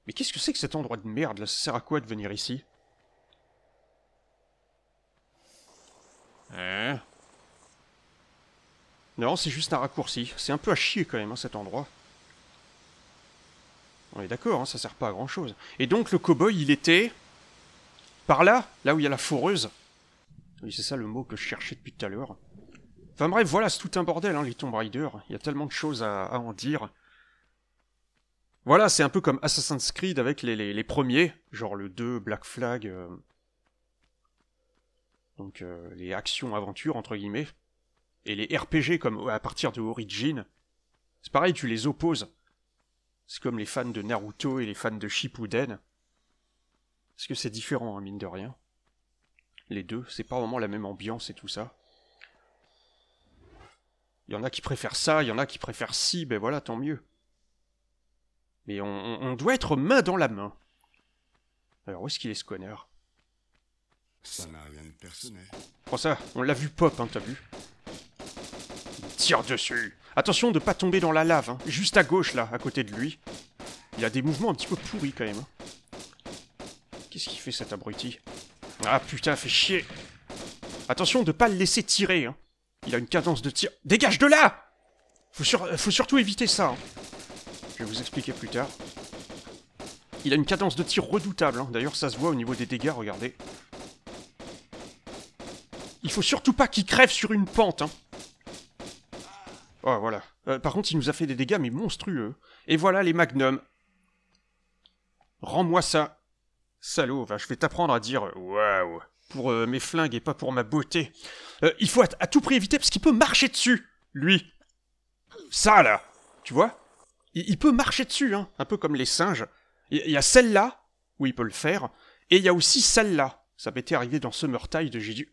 mais qu'est-ce que c'est que cet endroit de merde là Ça sert à quoi de venir ici hein? Non, c'est juste un raccourci. C'est un peu à chier quand même hein, cet endroit. On est d'accord, hein, ça sert pas à grand chose. Et donc le cow-boy il était. Par là Là où il y a la foreuse Oui, c'est ça le mot que je cherchais depuis tout à l'heure. Enfin bref, voilà, c'est tout un bordel, hein, les Tomb Raider. Il y a tellement de choses à en dire. Voilà, c'est un peu comme Assassin's Creed avec les, premiers, genre le 2, Black Flag, euh, donc euh, les actions-aventures entre guillemets, et les RPG comme à partir de Origin. C'est pareil, tu les opposes. C'est comme les fans de Naruto et les fans de Shippuden. Parce que c'est différent, hein, mine de rien. Les deux, c'est pas vraiment la même ambiance et tout ça. Il y en a qui préfèrent ça, il y en a qui préfèrent ci, ben voilà, tant mieux. Mais on, doit être main dans la main. Alors où est-ce qu'il est ce Ça n'a rien de personnel. Prends ça, on l'a vu pop, hein, t'as vu tire dessus Attention de pas tomber dans la lave, hein. juste à gauche là, à côté de lui. Il a des mouvements un petit peu pourris quand même. Hein. Qu'est-ce qu'il fait cet abruti Ah putain, fait chier Attention de pas le laisser tirer. Hein. Il a une cadence de tir. Dégage de là faut, faut surtout éviter ça. Hein vais vous expliquer plus tard. Il a une cadence de tir redoutable, hein. d'ailleurs ça se voit au niveau des dégâts, regardez. Il faut surtout pas qu'il crève sur une pente. Hein. Oh, voilà. Euh, par contre, il nous a fait des dégâts, mais monstrueux. Et voilà les magnums. Rends-moi ça. Salaud, Va. je vais t'apprendre à dire euh, waouh pour euh, mes flingues et pas pour ma beauté. il faut à tout prix éviter parce qu'il peut marcher dessus, lui. Ça là, tu vois il, peut marcher dessus, hein. un peu comme les singes. Il y a celle-là, où il peut le faire, et il y a aussi celle-là. Ça m'était arrivé dans ce de j'ai dû...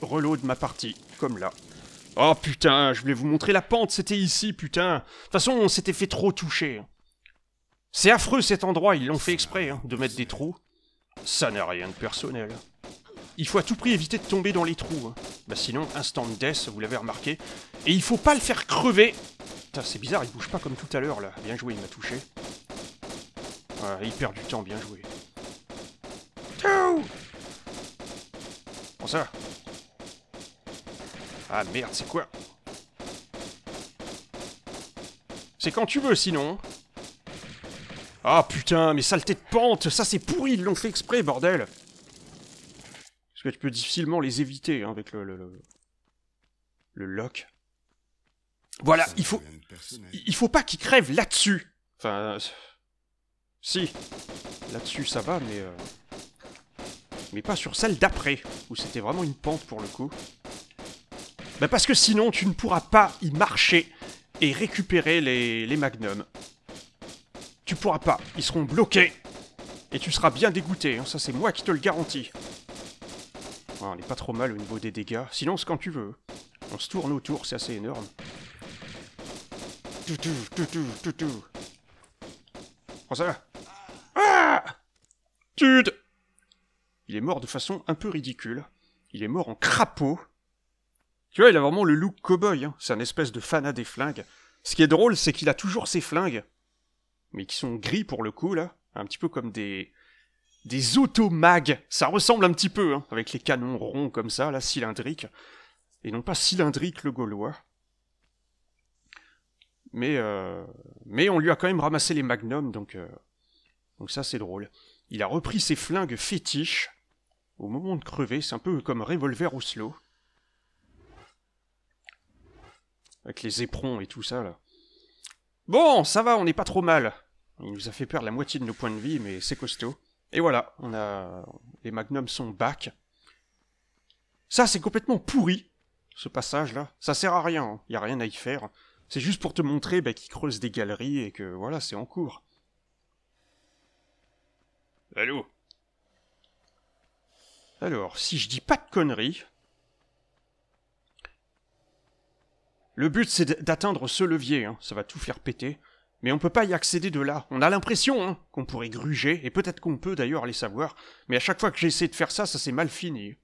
Reload ma partie, comme là. Oh putain, je voulais vous montrer la pente, c'était ici, putain. De toute façon, on s'était fait trop toucher. C'est affreux cet endroit, ils l'ont fait exprès, hein, de mettre des trous. Ça n'a rien de personnel. Il faut à tout prix éviter de tomber dans les trous. Hein. Bah sinon, instant death, vous l'avez remarqué. Et il faut pas le faire crever Putain, c'est bizarre, il bouge pas comme tout à l'heure, là. Bien joué, il m'a touché. Ouais, il perd du temps, bien joué. Bon, ça Ah merde, c'est quoi C'est quand tu veux, sinon. Ah putain, mais saleté de pente, ça c'est pourri, ils l'ont fait exprès, bordel que tu peux difficilement les éviter hein, avec le, le, lock. Voilà, il faut, il faut pas qu'ils crèvent là-dessus. Enfin, euh, si, là-dessus ça va, mais euh, mais pas sur celle d'après où c'était vraiment une pente pour le coup. Bah parce que sinon tu ne pourras pas y marcher et récupérer les, magnums. Tu pourras pas, ils seront bloqués et tu seras bien dégoûté. Hein, ça c'est moi qui te le garantis. Hein, on est pas trop mal au niveau des dégâts. Silence quand tu veux. On se tourne autour, c'est assez énorme. Tout, tout, tout, Prends ça Ah Dude Il est mort de façon un peu ridicule. Il est mort en crapaud. Tu vois, il a vraiment le look cow-boy. Hein. C'est un espèce de fanat des flingues. Ce qui est drôle, c'est qu'il a toujours ses flingues. Mais qui sont gris pour le coup, là. Un petit peu comme des des automags. Ça ressemble un petit peu, hein, avec les canons ronds comme ça, là, cylindriques. Et non pas cylindrique le Gaulois. Mais, euh, mais on lui a quand même ramassé les magnums, donc, euh, donc ça c'est drôle. Il a repris ses flingues fétiches au moment de crever, c'est un peu comme Revolver Oslo. Avec les éperons et tout ça, là. Bon, ça va, on n'est pas trop mal. Il nous a fait perdre la moitié de nos points de vie, mais c'est costaud. Et voilà, on a... les magnums sont back. Ça, c'est complètement pourri, ce passage-là. Ça sert à rien, il hein. y' a rien à y faire. C'est juste pour te montrer bah, qu'ils creusent des galeries et que voilà, c'est en cours. Allô Alors, si je dis pas de conneries... Le but, c'est d'atteindre ce levier, hein. ça va tout faire péter mais on peut pas y accéder de là. On a l'impression hein, qu'on pourrait gruger, et peut-être qu'on peut, d'ailleurs les savoir, mais à chaque fois que j'ai essayé de faire ça, ça s'est mal fini.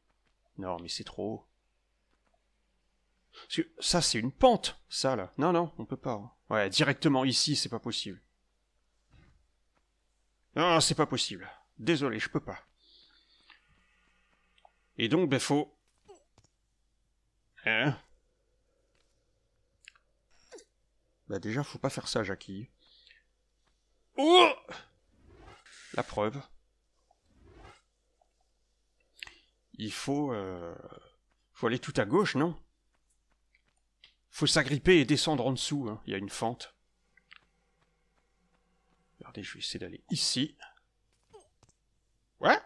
Non, mais c'est trop. ça, c'est une pente, ça là. Non, non, on peut pas. Hein. Ouais, directement ici, c'est pas possible. Non, c'est pas possible. Désolé, je peux pas. Et donc, ben faut... Hein Bah déjà, faut pas faire ça, Jackie. Oh La preuve. Il faut... Euh... Faut aller tout à gauche, non Faut s'agripper et descendre en dessous, hein. il y a une fente. Regardez, je vais essayer d'aller ici. Ouais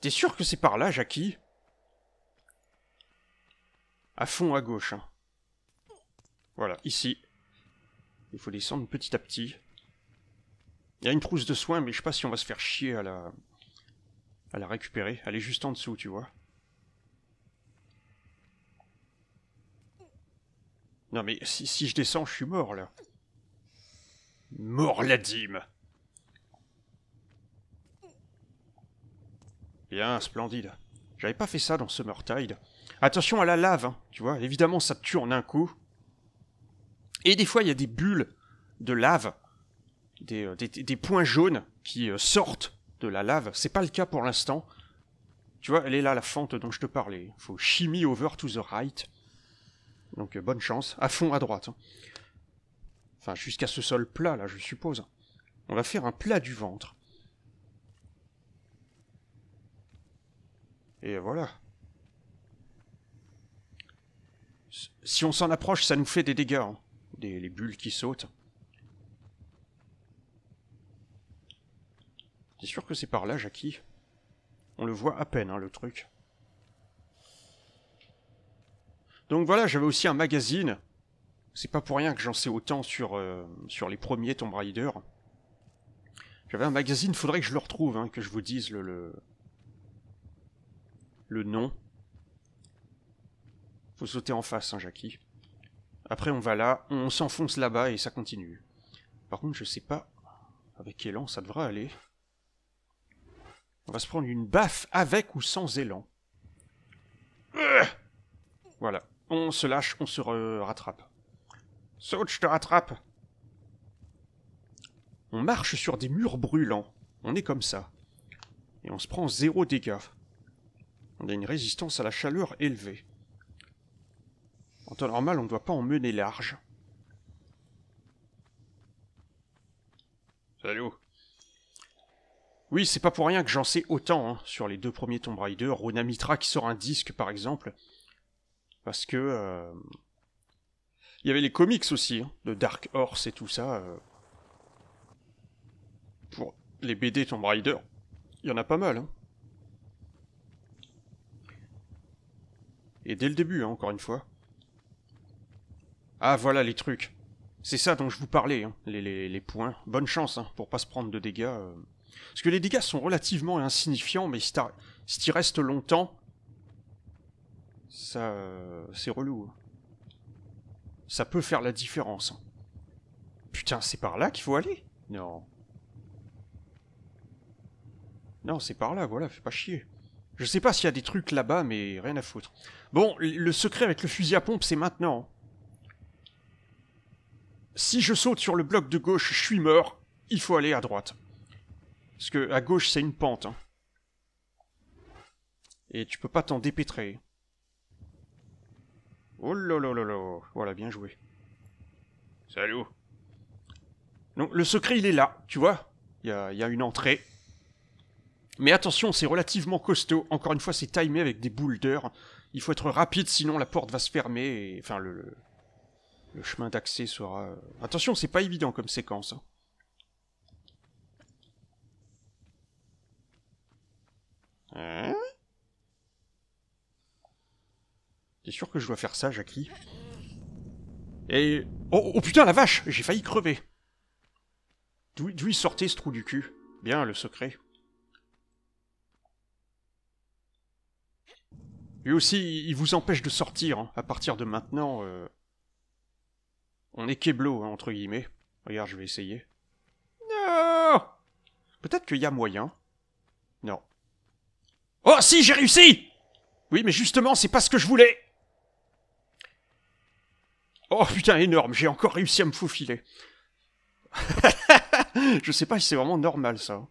T'es sûr que c'est par là, Jackie À fond à gauche, hein. Voilà, ici. Il faut descendre petit à petit. Il y a une trousse de soins, mais je sais pas si on va se faire chier à la... à la récupérer. Elle est juste en dessous, tu vois. Non mais si, je descends, je suis mort, là. Mort la dîme Bien, splendide. J'avais pas fait ça dans Summertide. Attention à la lave, hein, tu vois. Évidemment, ça te tue en un coup. Et des fois, il y a des bulles de lave, des, euh, points jaunes qui euh, sortent de la lave. C'est pas le cas pour l'instant. Tu vois, elle est là, la fente dont je te parlais. Faut chimie over to the right. Donc, euh, bonne chance. À fond à droite. Hein. Enfin, jusqu'à ce sol plat, là, je suppose. On va faire un plat du ventre. Et voilà. Si on s'en approche, ça nous fait des dégâts. Hein des, les bulles qui sautent. C'est sûr que c'est par là, Jackie. On le voit à peine, hein, le truc. Donc voilà, j'avais aussi un magazine. C'est pas pour rien que j'en sais autant sur, euh, sur les premiers Tomb Raider. J'avais un magazine, faudrait que je le retrouve, hein, que je vous dise le, le, le nom. Faut sauter en face, hein, Jackie. Après, on va là, on s'enfonce là-bas et ça continue. Par contre, je sais pas avec élan ça devrait aller. On va se prendre une baffe avec ou sans élan. Euh voilà. On se lâche, on se rattrape. Saut, je te rattrape On marche sur des murs brûlants. On est comme ça. Et on se prend zéro dégâts. On a une résistance à la chaleur élevée. En temps normal, on ne doit pas en mener large. Salut Oui, c'est pas pour rien que j'en sais autant hein, sur les deux premiers Tomb Raider. Rona Mitra qui sort un disque, par exemple. Parce que... Euh, il y avait les comics aussi, le hein, de Dark Horse et tout ça. Euh, pour les BD Tomb Raider, il y en a pas mal. Hein. Et dès le début, encore une fois. Ah voilà les trucs. C'est ça dont je vous parlais, hein. les, points. Bonne chance hein, pour pas se prendre de dégâts. Euh. Parce que les dégâts sont relativement insignifiants, mais si t'y restes longtemps, ça, c'est relou. Hein. Ça peut faire la différence. Hein. Putain, c'est par là qu'il faut aller Non. Non, c'est par là, voilà, fais pas chier. Je sais pas s'il y a des trucs là-bas, mais rien à foutre. Bon, le secret avec le fusil à pompe, c'est maintenant si je saute sur le bloc de gauche, je suis mort, il faut aller à droite. Parce que à gauche, c'est une pente. Hein. Et tu peux pas t'en dépêtrer. Oh là là là là, voilà, bien joué. Salut. Donc le secret, il est là, tu vois Il y a, une entrée. Mais attention, c'est relativement costaud. Encore une fois, c'est timé avec des boulders. Il faut être rapide, sinon la porte va se fermer. Enfin, le, le chemin d'accès sera... Euh, attention, c'est pas évident comme séquence. Hein. hein T'es sûr que je dois faire ça, Jackie Et... Oh, oh, putain, la vache J'ai failli crever D'où il sortait ce trou du cul Bien, le secret. Lui aussi, il vous empêche de sortir. Hein, à partir de maintenant, euh, on est keblo, hein, entre guillemets. Regarde, je vais essayer. Non Peut-être qu'il y a moyen. Non. Oh si, j'ai réussi Oui, mais justement, c'est pas ce que je voulais Oh putain, énorme, j'ai encore réussi à me faufiler. je sais pas si c'est vraiment normal ça.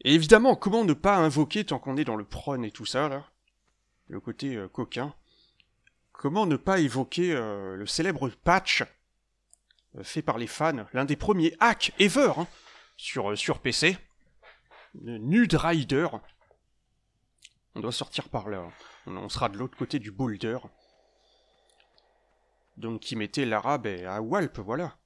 Et évidemment, comment ne pas invoquer tant qu'on est dans le prône et tout ça là Le côté euh, coquin comment ne pas évoquer euh, le célèbre patch euh, fait par les fans, l'un des premiers hacks ever hein, sur, euh, sur PC, Nude Rider. On doit sortir par là, on, sera de l'autre côté du boulder. Donc qui mettait l'arabe à Walp, voilà.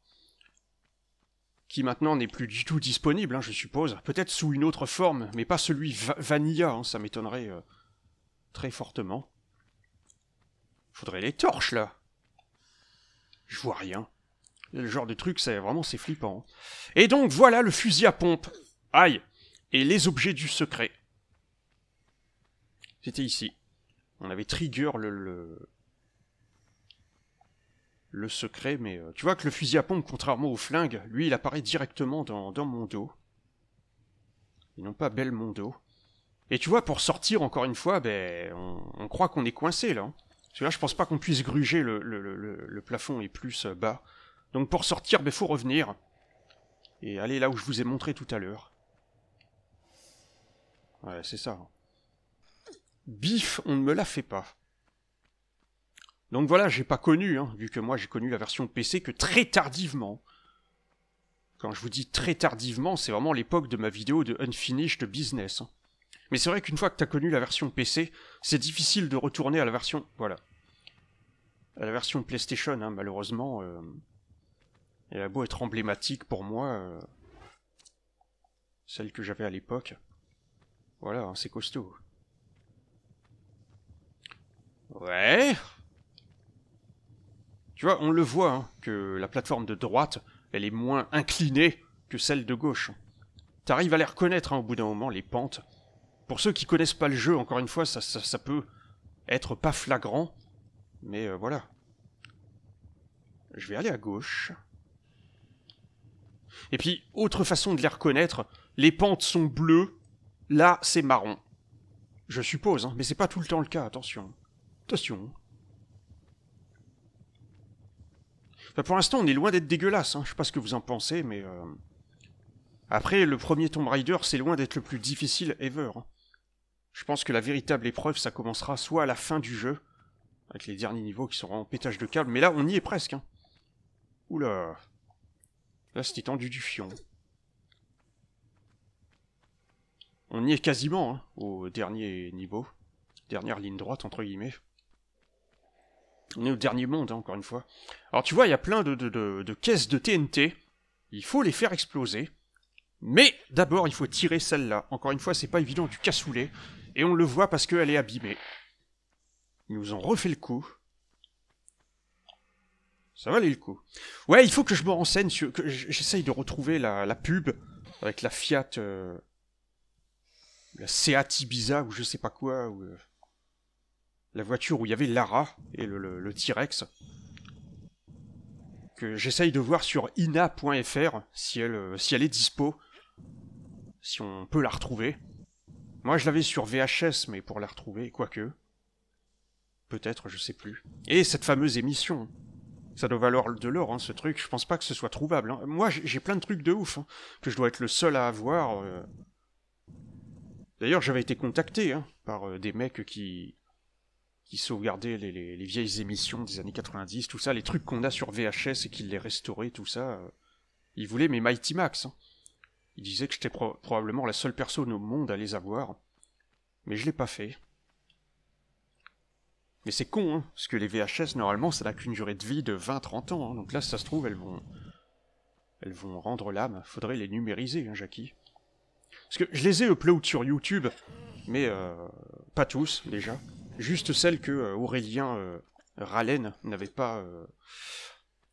Qui maintenant n'est plus du tout disponible, hein, je suppose. Peut-être sous une autre forme, mais pas celui Vanilla, hein, ça m'étonnerait très fortement. Faudrait les torches là. Je vois rien. Le genre de truc, c'est vraiment c'est flippant. Et donc voilà le fusil à pompe. Aïe. Et les objets du secret. C'était ici. On avait trigger le, le, le secret, mais euh, tu vois que le fusil à pompe, contrairement au flingue, lui, il apparaît directement dans, mon dos. Et non pas mon dos. Et tu vois, pour sortir, encore une fois, ben, on, croit qu'on est coincé, là. Hein. Parce que là, je pense pas qu'on puisse gruger, le, plafond est plus euh, bas. Donc pour sortir, il ben, faut revenir. Et aller là où je vous ai montré tout à l'heure. Ouais, c'est ça. Hein. Bif, on ne me la fait pas. Donc voilà, j'ai pas connu, hein, vu que moi j'ai connu la version PC que très tardivement. Quand je vous dis très tardivement, c'est vraiment l'époque de ma vidéo de Unfinished Business. Hein. Mais c'est vrai qu'une fois que tu as connu la version PC, c'est difficile de retourner à la version. Voilà. À la version PlayStation, hein, malheureusement. Euh... Elle a beau être emblématique pour moi. Euh, celle que j'avais à l'époque. Voilà, hein, c'est costaud. Ouais. Tu vois, on le voit, hein, que la plateforme de droite, elle est moins inclinée que celle de gauche. T'arrives à les reconnaître hein, au bout d'un moment, les pentes. Pour ceux qui connaissent pas le jeu, encore une fois, ça, peut être pas flagrant, mais euh, voilà. Je vais aller à gauche. Et puis, autre façon de les reconnaître, les pentes sont bleues, là c'est marron. Je suppose, hein, mais c'est pas tout le temps le cas, attention. Attention. pour l'instant, on est loin d'être dégueulasse, hein. je sais pas ce que vous en pensez, mais... Euh, après, le premier Tomb Raider, c'est loin d'être le plus difficile ever. Hein. Je pense que la véritable épreuve, ça commencera soit à la fin du jeu, avec les derniers niveaux qui seront en pétage de câble, mais là, on y est presque. Hein. Oula. Là, c'était tendu du fion. On y est quasiment, hein, au dernier niveau. Dernière ligne droite, entre guillemets. On est au dernier monde, hein, encore une fois. Alors tu vois, il y a plein de, de, caisses de TNT. Il faut les faire exploser. Mais d'abord, il faut tirer celle-là. Encore une fois, c'est pas évident du cassoulet et on le voit parce qu'elle est abîmée. Ils nous ont refait le coup. Ça valait le coup. Ouais, il faut que je me renseigne sur... Que j'essaye de retrouver la, pub avec la Fiat... Euh, la Seat Ibiza ou je sais pas quoi. Ou, euh, la voiture où il y avait Lara et le, T-Rex. Que j'essaye de voir sur ina.fr si elle, euh, si elle est dispo. Si on peut la retrouver. Moi, je l'avais sur VHS, mais pour la retrouver, quoique. Peut-être, je sais plus. Et cette fameuse émission. Ça doit valoir de l'or, hein, ce truc. Je pense pas que ce soit trouvable. Hein. Moi, j'ai plein de trucs de ouf, hein, que je dois être le seul à avoir. Euh. D'ailleurs, j'avais été contacté hein, par euh, des mecs qui qui sauvegardaient les, vieilles émissions des années 90, tout ça, les trucs qu'on a sur VHS et qu'ils les restauraient, tout ça. Euh. Ils voulaient mes Mighty Max. Il disait que j'étais probablement la seule personne au monde à les avoir. Mais je l'ai pas fait. Mais c'est con, hein, parce que les VHS, normalement, ça n'a qu'une durée de vie de 20-30 ans, hein. donc là, ça se trouve, elles vont... Elles vont rendre l'âme. Faudrait les numériser, hein, Jackie. Parce que je les ai upload sur YouTube, mais euh, pas tous, déjà. Juste celles que euh, Aurélien euh, Ralen n'avait pas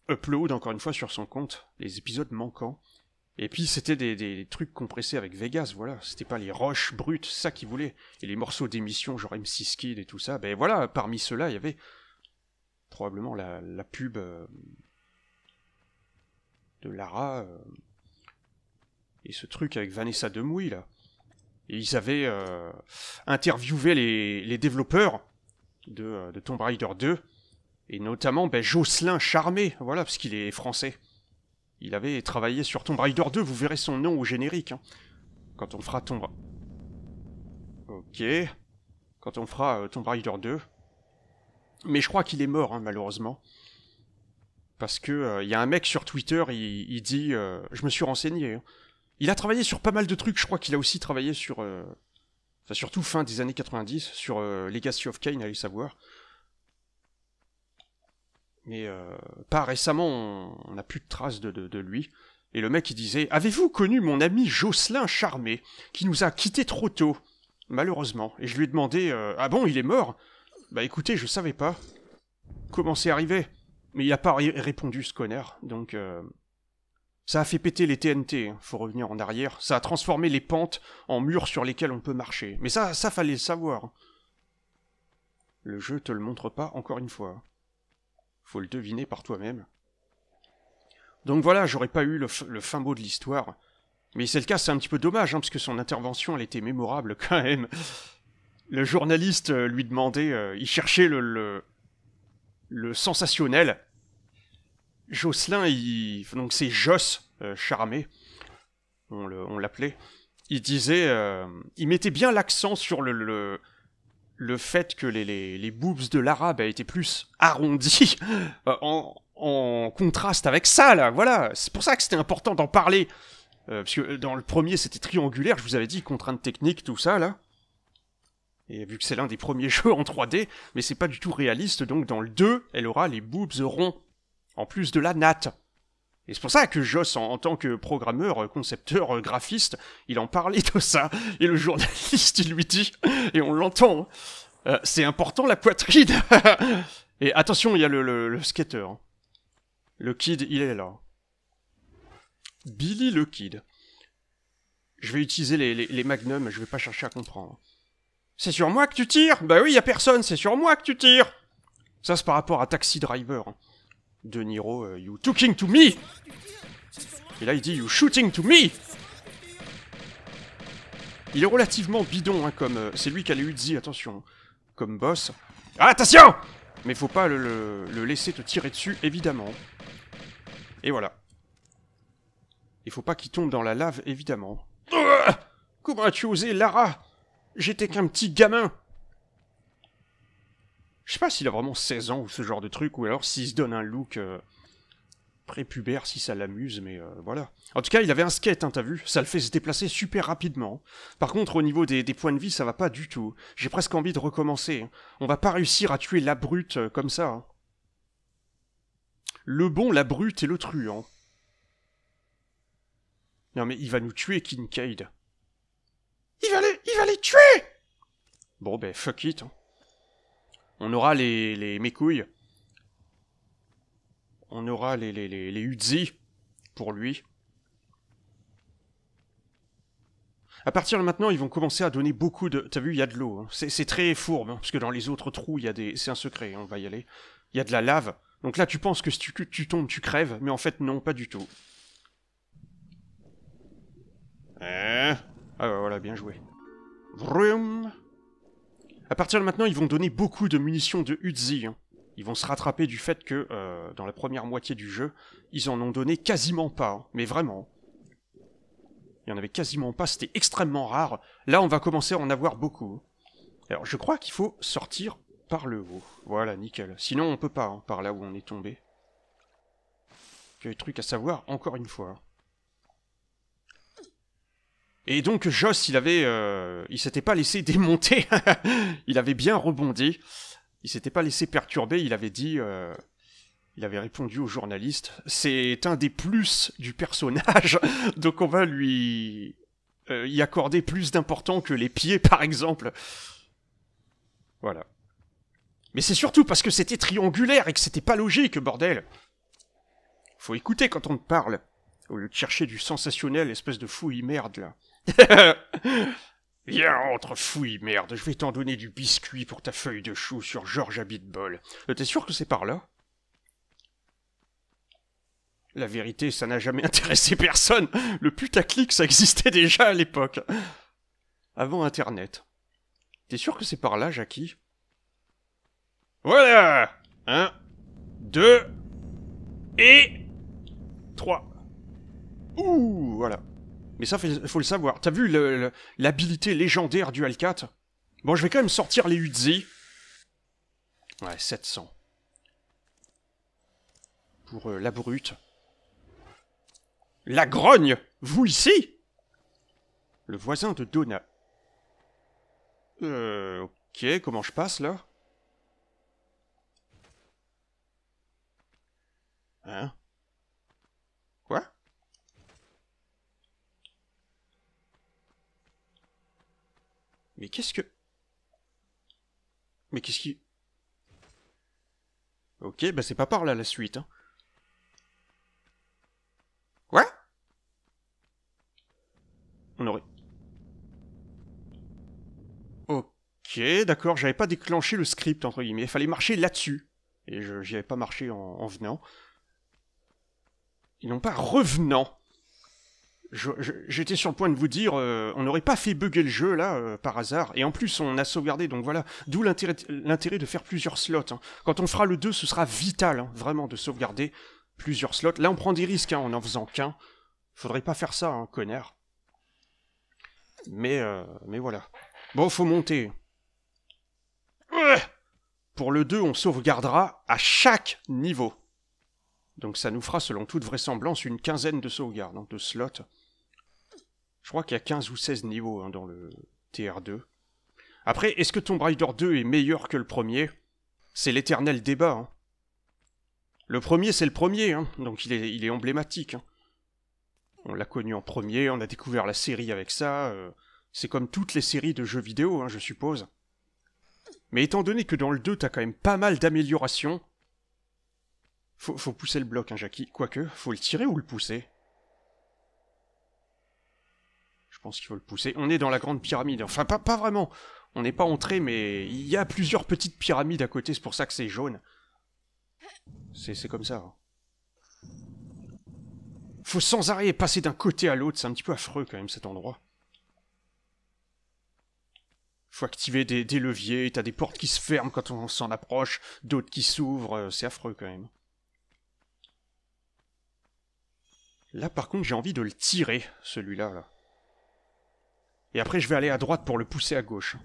upload, encore une fois, sur son compte, les épisodes manquants. Et puis c'était des, trucs compressés avec Vegas, voilà. C'était pas les roches brutes, ça qu'ils voulaient. Et les morceaux d'émissions genre M6 Kid et tout ça, ben voilà, parmi ceux-là, il y avait probablement la, pub euh, de Lara euh, et ce truc avec Vanessa Demouy là. Et ils avaient euh, interviewé les, développeurs de, de, Tomb Raider 2, et notamment ben, Jocelyn Charmé, voilà, parce qu'il est français. Il avait travaillé sur Tomb Raider 2, vous verrez son nom au générique. Hein. quand on fera Tomb... Ok. Quand on fera euh, Tomb Raider 2. Mais je crois qu'il est mort, hein, malheureusement. Parce que euh, il y a un mec sur Twitter, il, dit... Euh, je me suis renseigné. Hein. Il a travaillé sur pas mal de trucs, je crois qu'il a aussi travaillé sur... Enfin, surtout fin des années 90, sur Legacy of Kane, allez savoir mais euh, pas récemment, on n'a plus de traces de, lui. Et le mec, il disait Avez-vous connu mon ami Jocelyn Charmé, qui nous a quittés trop tôt Malheureusement. Et je lui ai demandé euh, Ah bon, il est mort Bah écoutez, je savais pas. Comment c'est arrivé Mais il a pas répondu, ce connard. Donc. Euh, ça a fait péter les TNT, hein. faut revenir en arrière. Ça a transformé les pentes en murs sur lesquels on peut marcher. Mais ça, ça fallait le savoir. Le jeu te le montre pas, encore une fois faut le deviner par toi-même. Donc voilà, j'aurais pas eu le, fin mot de l'histoire. Mais c'est le cas, c'est un petit peu dommage, hein, parce que son intervention, elle était mémorable quand même. Le journaliste euh, lui demandait, euh, il cherchait le, le, sensationnel. Jocelyn, il, donc c'est Joss euh, Charmé, on l'appelait, il disait, il mettait bien l'accent sur le, le fait que les, les, les boobs de l'arabe a été plus arrondi euh, en, en, contraste avec ça, là, voilà. C'est pour ça que c'était important d'en parler. Euh, parce que euh, dans le premier, c'était triangulaire, je vous avais dit, contrainte technique, tout ça, là. Et vu que c'est l'un des premiers jeux en 3D, mais c'est pas du tout réaliste, donc dans le 2, elle aura les boobs ronds, en plus de la natte. Et c'est pour ça que Joss, en, tant que programmeur, euh, concepteur, euh, graphiste, il en parlait de ça. Et le journaliste, il lui dit, et on l'entend, hein, euh, c'est important la poitrine. et attention, il y a le, skater. Hein. Le kid, il est là. Billy le kid. Je vais utiliser les, magnums, je vais pas chercher à comprendre. C'est sur moi que tu tires Bah oui, y a personne, c'est sur moi que tu tires Ça, c'est par rapport à Taxi Driver. Hein de Niro, euh, You talking to me Et là, il dit You shooting to me Il est relativement bidon, hein, comme... Euh, c'est lui qui a les Uzi, attention, comme boss. Ah, attention Mais faut pas le, laisser te tirer dessus, évidemment. Et voilà. Il faut pas qu'il tombe dans la lave, évidemment. Comment as-tu osé, Lara J'étais qu'un petit gamin je sais pas s'il a vraiment 16 ans ou ce genre de truc, ou alors s'il se donne un look euh, prépubère, si ça l'amuse, mais euh, voilà. En tout cas, il avait un skate, hein, t'as vu Ça le fait se déplacer super rapidement. Par contre, au niveau des, points de vie, ça va pas du tout. J'ai presque envie de recommencer. On va pas réussir à tuer la brute euh, comme ça. Hein. Le bon, la brute et le truand. Hein. Non mais il va nous tuer, Kincaid. Il va les... il va les tuer Bon ben, fuck it, hein on aura les, les Mécouilles, on aura les, les, les, les pour lui. À partir de maintenant, ils vont commencer à donner beaucoup de... T'as vu, il y a de l'eau. Hein. C'est très fourbe, hein, parce que dans les autres trous, il y a des... C'est un secret, hein, on va y aller. Il y a de la lave. Donc là, tu penses que si tu, tu tombes, tu crèves, mais en fait, non, pas du tout. Ah bah voilà, bien joué. Vroom à partir de maintenant, ils vont donner beaucoup de munitions de Uzi. Hein. Ils vont se rattraper du fait que, euh, dans la première moitié du jeu, ils en ont donné quasiment pas. Hein. Mais vraiment. Hein. Il y en avait quasiment pas, c'était extrêmement rare. Là, on va commencer à en avoir beaucoup. Alors, je crois qu'il faut sortir par le haut. Voilà, nickel. Sinon, on peut pas, par là où on est tombé. Que truc à savoir, encore une fois. Et donc Joss, il avait, euh, il s'était pas laissé démonter. il avait bien rebondi. Il s'était pas laissé perturber. Il avait dit, euh, il avait répondu au journaliste, c'est un des plus du personnage. donc on va lui euh, y accorder plus d'importance que les pieds, par exemple. Voilà. Mais c'est surtout parce que c'était triangulaire et que c'était pas logique, bordel. Faut écouter quand on parle, au lieu de chercher du sensationnel, espèce de fouille merde là. Viens, entre, fouille, merde, je vais t'en donner du biscuit pour ta feuille de chou sur George Abitbol. Euh, t'es sûr que c'est par là La vérité, ça n'a jamais intéressé personne. Le putaclic, ça existait déjà à l'époque. Avant Internet. T'es sûr que c'est par là, Jackie Voilà Un, deux, et trois. Ouh, voilà. Mais ça, il faut le savoir. T'as vu l'habilité légendaire du Alcat Bon, je vais quand même sortir les Uzi. Ouais, 700. Pour euh, la brute. La grogne Vous ici Le voisin de Donna. Euh... Ok, comment je passe, là Hein Mais qu'est-ce que... Mais qu'est-ce qui... Ok, bah c'est pas par là la suite. Hein. Ouais On aurait... Ok, d'accord, j'avais pas déclenché le script, entre guillemets. Il fallait marcher là-dessus. Et j'y avais pas marché en, venant. Ils n'ont pas revenant j'étais sur le point de vous dire, euh, on n'aurait pas fait bugger le jeu là euh, par hasard, et en plus on a sauvegardé, donc voilà, d'où l'intérêt de faire plusieurs slots. Hein. Quand on fera le 2, ce sera vital, hein, vraiment, de sauvegarder plusieurs slots. Là on prend des risques hein, en en faisant qu'un. Faudrait pas faire ça, hein, connard. Mais, euh, mais voilà. Bon, faut monter. Pour le 2, on sauvegardera à chaque niveau. Donc ça nous fera, selon toute vraisemblance, une quinzaine de sauvegardes, de slots. Je crois qu'il y a 15 ou 16 niveaux hein, dans le TR2. Après, est-ce que ton Raider 2 est meilleur que le premier C'est l'éternel débat. Hein. Le premier, c'est le premier, hein, donc il est, emblématique. On l'a connu en premier, on a découvert la série avec ça. Euh, c'est comme toutes les séries de jeux vidéo, je suppose. Mais étant donné que dans le 2, t'as quand même pas mal d'améliorations. Faut, faut, pousser le bloc, hein, Jackie. Quoique, faut le tirer ou le pousser je pense qu'il faut le pousser. On est dans la grande pyramide. Enfin, pas, vraiment. On n'est pas entré, mais il y a plusieurs petites pyramides à côté. C'est pour ça que c'est jaune. C'est comme ça. Hein. Faut sans arrêt passer d'un côté à l'autre. C'est un petit peu affreux quand même cet endroit. Faut activer des, des leviers. T'as des portes qui se ferment quand on s'en approche, d'autres qui s'ouvrent. Euh, c'est affreux quand même. Là par contre j'ai envie de le tirer, celui-là. Là. Et après, je vais aller à droite pour le pousser à gauche.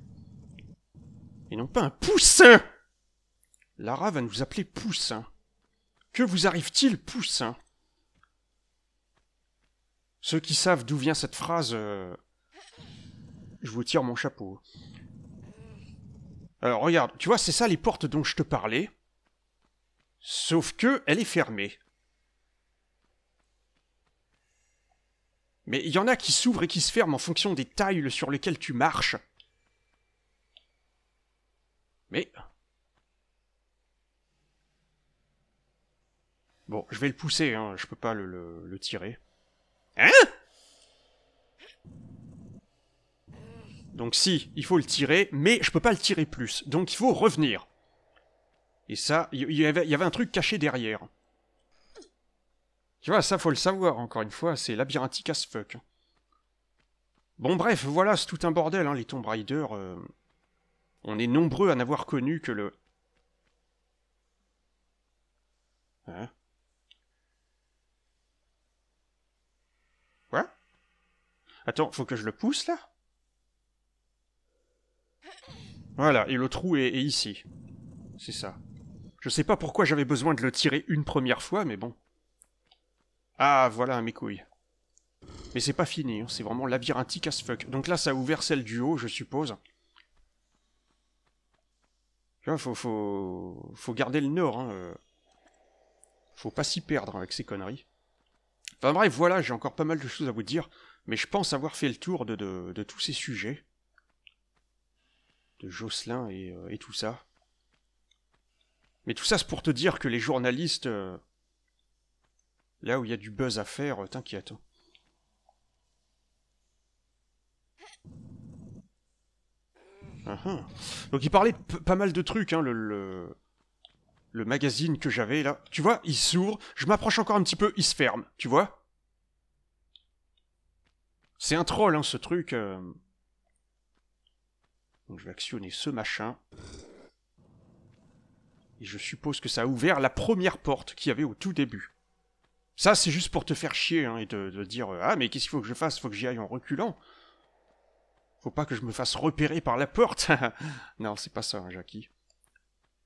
Et non pas un poussin Lara va nous appeler poussin. Que vous arrive-t-il, poussin Ceux qui savent d'où vient cette phrase, euh, je vous tire mon chapeau. Alors regarde, tu vois, c'est ça les portes dont je te parlais. Sauf que elle est fermée. Mais il y en a qui s'ouvrent et qui se ferment en fonction des tailles sur lesquelles tu marches. Mais... Bon, je vais le pousser, hein, je peux pas le, tirer. Hein Donc si, il faut le tirer, mais je peux pas le tirer plus. Donc il faut revenir. Et ça, il y avait un truc caché derrière. Tu vois, ça faut le savoir, encore une fois, c'est labyrinthique as fuck. Bon bref, voilà, c'est tout un bordel, hein, les Tomb Raider. Euh. On est nombreux à n'avoir connu que le... Hein Quoi Attends, faut que je le pousse, là Voilà, et le trou est ici. C'est ça. Je sais pas pourquoi j'avais besoin de le tirer une première fois, mais bon. Ah, voilà mes couilles. Mais c'est pas fini, hein, c'est vraiment labyrinthique as fuck. Donc là, ça a ouvert celle du haut, je suppose. Tu vois, faut, faut, garder le nord. Hein. Euh. Faut pas s'y perdre avec ces conneries. Enfin bref, voilà, j'ai encore pas mal de choses à vous dire. Mais je pense avoir fait le tour de, tous ces sujets. De Jocelyn euh, et, tout ça. Mais tout ça, c'est pour te dire que les journalistes... Euh, Là où il y a du buzz à faire, euh, t'inquiète. Hein. Uh-huh. Donc il parlait pas mal de trucs, hein, le, le, magazine que j'avais là. Tu vois, il s'ouvre, je m'approche encore un petit peu, il se ferme, tu vois C'est un troll, hein, ce truc. Euh. Donc je vais actionner ce machin. Et je suppose que ça a ouvert la première porte qu'il y avait au tout début. Ça, c'est juste pour te faire chier hein, et te, dire euh, Ah, mais qu'est-ce qu'il faut que je fasse Faut que j'y aille en reculant. Faut pas que je me fasse repérer par la porte. non, c'est pas ça, hein, Jackie.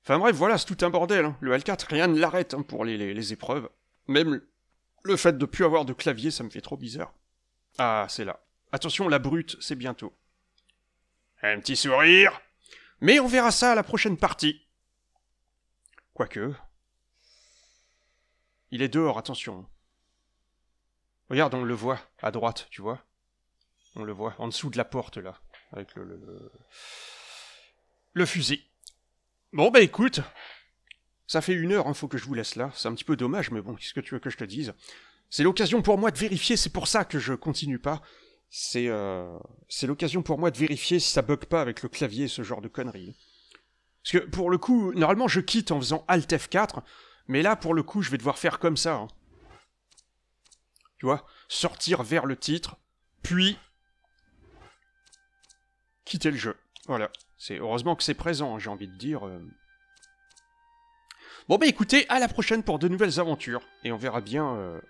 Enfin bref, voilà, c'est tout un bordel. Hein. Le L4, rien ne l'arrête hein, pour les, les, épreuves. Même le fait de plus avoir de clavier, ça me fait trop bizarre. Ah, c'est là. Attention, la brute, c'est bientôt. Un petit sourire Mais on verra ça à la prochaine partie. Quoique, il est dehors, attention. Regarde, on le voit, à droite, tu vois On le voit, en dessous de la porte, là, avec le... le, le... fusil. Bon, bah écoute, ça fait une heure, il hein, faut que je vous laisse là. C'est un petit peu dommage, mais bon, qu'est-ce que tu veux que je te dise C'est l'occasion pour moi de vérifier, c'est pour ça que je continue pas. C'est euh, C'est l'occasion pour moi de vérifier si ça bug pas avec le clavier, ce genre de conneries. Parce que pour le coup, normalement je quitte en faisant Alt F4, mais là, pour le coup, je vais devoir faire comme ça. Hein. Tu vois Sortir vers le titre, puis quitter le jeu. Voilà. C'est heureusement que c'est présent, hein, j'ai envie de dire. Euh. Bon bah écoutez, à la prochaine pour de nouvelles aventures, et on verra bien... Euh,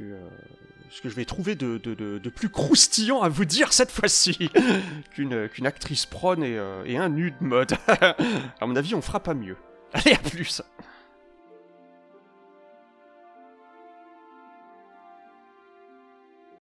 euh, ce que, je vais trouver de, plus croustillant à vous dire cette fois-ci qu'une actrice prone et, euh, et un nude mode. à mon avis, on fera pas mieux. Allez, à plus